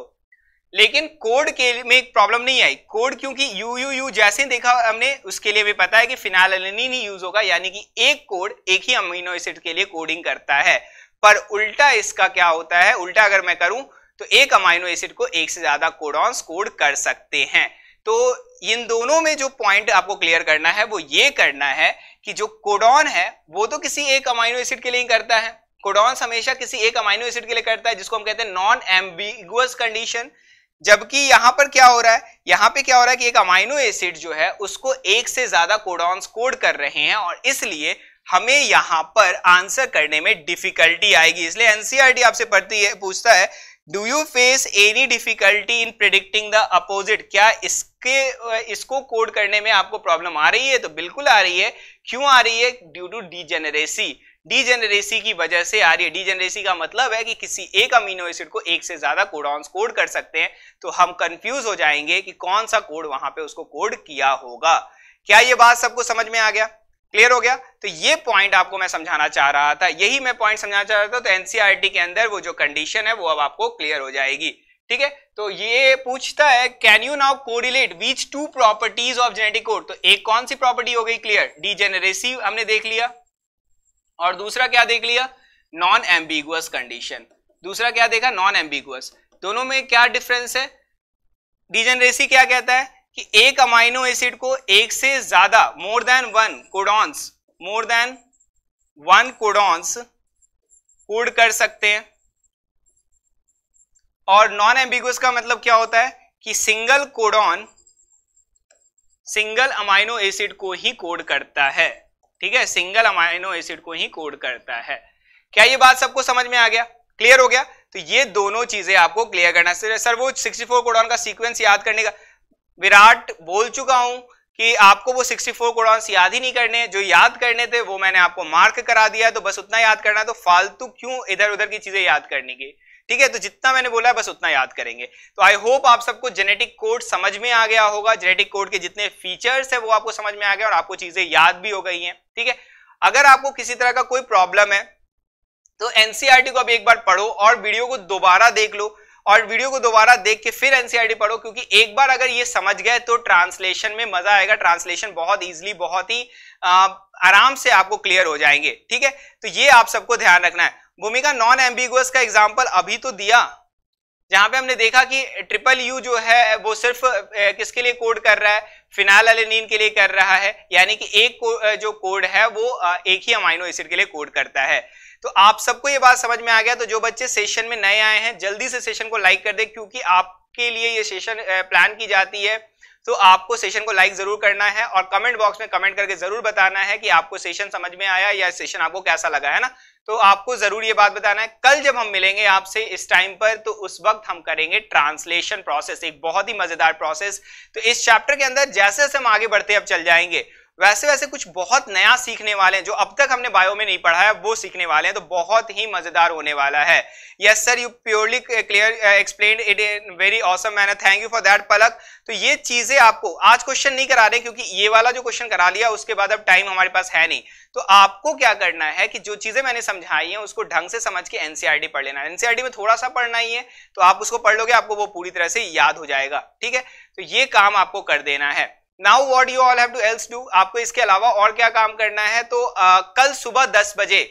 लेकिन कोड के में एक प्रॉब्लम नहीं आई कोड क्योंकि यू यू यू जैसे देखा हमने उसके लिए भी पता है कि फिनाल ही यूज होगा यानी कि एक कोड एक ही अमीनो एसिड के लिए कोडिंग करता है पर उल्टा इसका क्या होता है उल्टा अगर मैं करूं तो एक अमाइनो एसिड को एक से ज्यादा कोडॉन्स कोड कर सकते हैं तो इन दोनों में जो पॉइंट आपको क्लियर करना है वो ये करना है कि जो कोडॉन है वो तो किसी एक अमाइनो एसिड के लिए ही करता है कोडॉन्स हमेशा किसी एक अमाइनो एसिड के लिए करता है जिसको हम कहते हैं नॉन एम्बिगुअस कंडीशन जबकि यहां पर क्या हो रहा है यहां पे क्या हो रहा है कि एक अमाइनो एसिड जो है उसको एक से ज्यादा कोडॉन्स कोड कर रहे हैं और इसलिए हमें यहां पर आंसर करने में डिफिकल्टी आएगी इसलिए एनसीआरटी e आपसे पढ़ती है पूछता है do you face any difficulty in predicting the opposite क्या इसके इसको कोड करने में आपको प्रॉब्लम आ रही है तो बिल्कुल आ रही है क्यों आ रही है ड्यू टू डीजेनरेसी डीजेनरेसी की वजह से आ रही है डीजेनरेसी का मतलब है कि किसी एक अमीनो एसिड को एक से ज्यादा कोडॉन्स कोड कर सकते हैं तो हम कंफ्यूज हो जाएंगे कि कौन सा कोड वहां पे उसको कोड किया होगा क्या ये बात सबको समझ में आ गया क्लियर हो गया तो ये पॉइंट आपको मैं समझाना चाह रहा था यही मैं पॉइंट समझाना चाह रहा था तो एनसीआरटी e के अंदर वो जो कंडीशन है वो अब आपको क्लियर हो जाएगी ठीक है तो ये पूछता है can you now correlate which two properties of genetic code तो एक कौन सी प्रॉपर्टी हो गई क्लियर डी हमने देख लिया और दूसरा क्या देख लिया नॉन एम्बिगुअस कंडीशन दूसरा क्या देखा नॉन एम्बिगुअस दोनों में क्या डिफरेंस है डिजेनरेसी क्या कहता है कि एक अमाइनो एसिड को एक से ज्यादा more than one codons more than one codons code कर सकते हैं और नॉन एम्बिगुअस का मतलब क्या होता है कि single codon single amino acid को ही कोड करता है ठीक है सिंगल अमाइनो एसिड को ही कोड करता है क्या ये बात सबको समझ में आ गया क्लियर हो गया तो ये दोनों चीजें आपको क्लियर करना सर वो 64 कोडॉन का सीक्वेंस याद करने का विराट बोल चुका हूं कि आपको वो 64 फोर कोडॉन्स याद ही नहीं करने जो याद करने थे वो मैंने आपको मार्क करा दिया तो बस उतना याद करना है तो फालतू क्यों इधर उधर की चीजें याद करने की ठीक है तो जितना मैंने बोला है बस उतना याद करेंगे तो आई होप आप सबको जेनेटिक कोड समझ में आ गया होगा जेनेटिक कोड के जितने फीचर्स है वो आपको समझ में आ गया और आपको चीजें याद भी हो गई हैं ठीक है अगर आपको किसी तरह का कोई प्रॉब्लम है तो एनसीआरटी e को अब एक बार पढ़ो और वीडियो को दोबारा देख लो और वीडियो को दोबारा देख के फिर एनसीईआरटी e पढ़ो क्योंकि एक बार अगर ये समझ गए तो ट्रांसलेशन में मजा आएगा ट्रांसलेशन बहुत ईजिली बहुत ही आराम से आपको क्लियर हो जाएंगे ठीक है तो ये आप सबको ध्यान रखना है भूमिका नॉन एम्बिगुअस का एग्जाम्पल अभी तो दिया जहां पे हमने देखा कि ट्रिपल यू जो है वो सिर्फ किसके लिए कोड कर रहा है फिनाल एलेनिन के लिए कर रहा है यानी कि एक को, जो कोड है वो एक ही अमाइनो एसिड के लिए कोड करता है तो आप सबको ये बात समझ में आ गया तो जो बच्चे सेशन में नए आए हैं जल्दी से सेशन को लाइक कर दे क्योंकि आपके लिए ये सेशन प्लान की जाती है तो आपको सेशन को लाइक जरूर करना है और कमेंट बॉक्स में कमेंट करके जरूर बताना है कि आपको सेशन समझ में आया या सेशन आपको कैसा लगा है ना तो आपको जरूर ये बात बताना है कल जब हम मिलेंगे आपसे इस टाइम पर तो उस वक्त हम करेंगे ट्रांसलेशन प्रोसेस एक बहुत ही मजेदार प्रोसेस तो इस चैप्टर के अंदर जैसे जैसे हम आगे बढ़ते अब चल जाएंगे वैसे वैसे कुछ बहुत नया सीखने वाले हैं जो अब तक हमने बायो में नहीं पढ़ा है वो सीखने वाले हैं तो बहुत ही मजेदार होने वाला है yes sir you purely clear explain it very awesome man thank you for that Palak तो ये चीजें आपको आज क्वेश्चन नहीं करा रहे क्योंकि ये वाला जो क्वेश्चन करा लिया उसके बाद अब टाइम हमारे पास है नहीं तो आपको क्या करना है कि जो चीजें मैंने समझाई है उसको ढंग से समझ के एनसीआरटी e पढ़ लेना एनसीआरटी e में थोड़ा सा पढ़ना ही है तो आप उसको पढ़ लोगे आपको वो पूरी तरह से याद हो जाएगा ठीक है तो ये काम आपको कर देना है now what you all have to else do आपको इसके अलावा और क्या काम करना है तो आ, कल सुबह दस बजे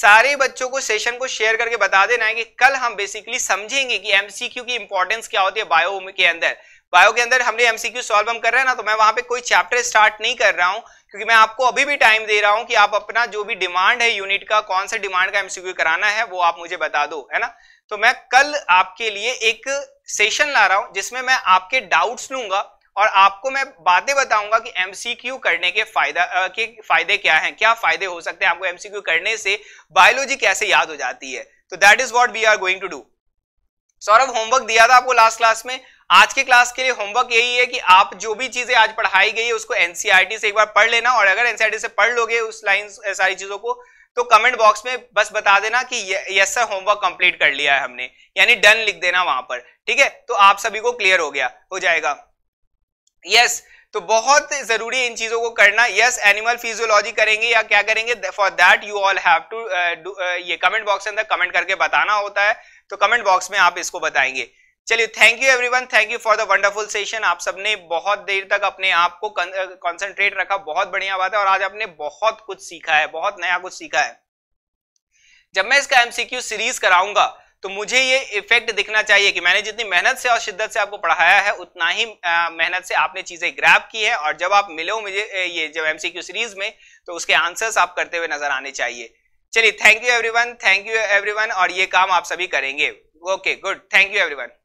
सारे बच्चों को सेशन को शेयर करके बता देना है कि कल हम बेसिकली समझेंगे कि एमसीक्यू की इंपॉर्टेंस क्या होती है बायो के अंदर बायो के अंदर हमने एमसीक्यू सॉल्व हम कर रहे हैं ना तो मैं वहां पे कोई चैप्टर स्टार्ट नहीं कर रहा हूं क्योंकि मैं आपको अभी भी टाइम दे रहा हूं कि आप अपना जो भी डिमांड है यूनिट का कौन सा डिमांड का एमसीक्यू कराना है वो आप मुझे बता दो है ना तो मैं कल आपके लिए एक सेशन ला रहा हूं जिसमें मैं आपके डाउट्स लूंगा और आपको मैं बातें बताऊंगा कि एमसीक्यू करने के फायदा आ, के फायदे क्या हैं क्या फायदे हो सकते हैं आपको एमसीक्यू करने से बायोलॉजी कैसे याद हो जाती है तो that is what we are going to do Saurabh homework दिया था आपको लास्ट क्लास में आज के क्लास के लिए होमवर्क यही है कि आप जो भी चीजें आज पढ़ाई गई है उसको एनसीआरटी e से एक बार पढ़ लेना और अगर एनसीआरटी e से पढ़ लोगे उस लाइन सारी चीजों को तो कमेंट बॉक्स में बस बता देना कि यस सर होमवर्क कंप्लीट कर लिया है हमने यानी डन लिख देना वहां पर ठीक है तो आप सभी को क्लियर हो गया हो जाएगा यस yes, तो बहुत जरूरी इन चीजों को करना यस एनिमल फिजियोलॉजी करेंगे या क्या करेंगे for that you all have to ये कमेंट बॉक्स के अंदर कमेंट करके बताना होता है तो कमेंट बॉक्स में आप इसको बताएंगे चलिए thank you everyone thank you for the wonderful session आप सबने बहुत देर तक अपने आप को कॉन्सेंट्रेट uh, रखा बहुत बढ़िया बात है और आज आपने बहुत कुछ सीखा है बहुत नया कुछ सीखा है जब मैं इसका एमसीक्यू सीरीज कराऊंगा तो मुझे ये इफेक्ट दिखना चाहिए कि मैंने जितनी मेहनत से और शिद्दत से आपको पढ़ाया है उतना ही मेहनत से आपने चीजें ग्रैप की है और जब आप हो मुझे ये जब एमसीक्यू सीरीज में तो उसके आंसर्स आप करते हुए नजर आने चाहिए चलिए thank you everyone thank you everyone और ये काम आप सभी करेंगे okay good thank you everyone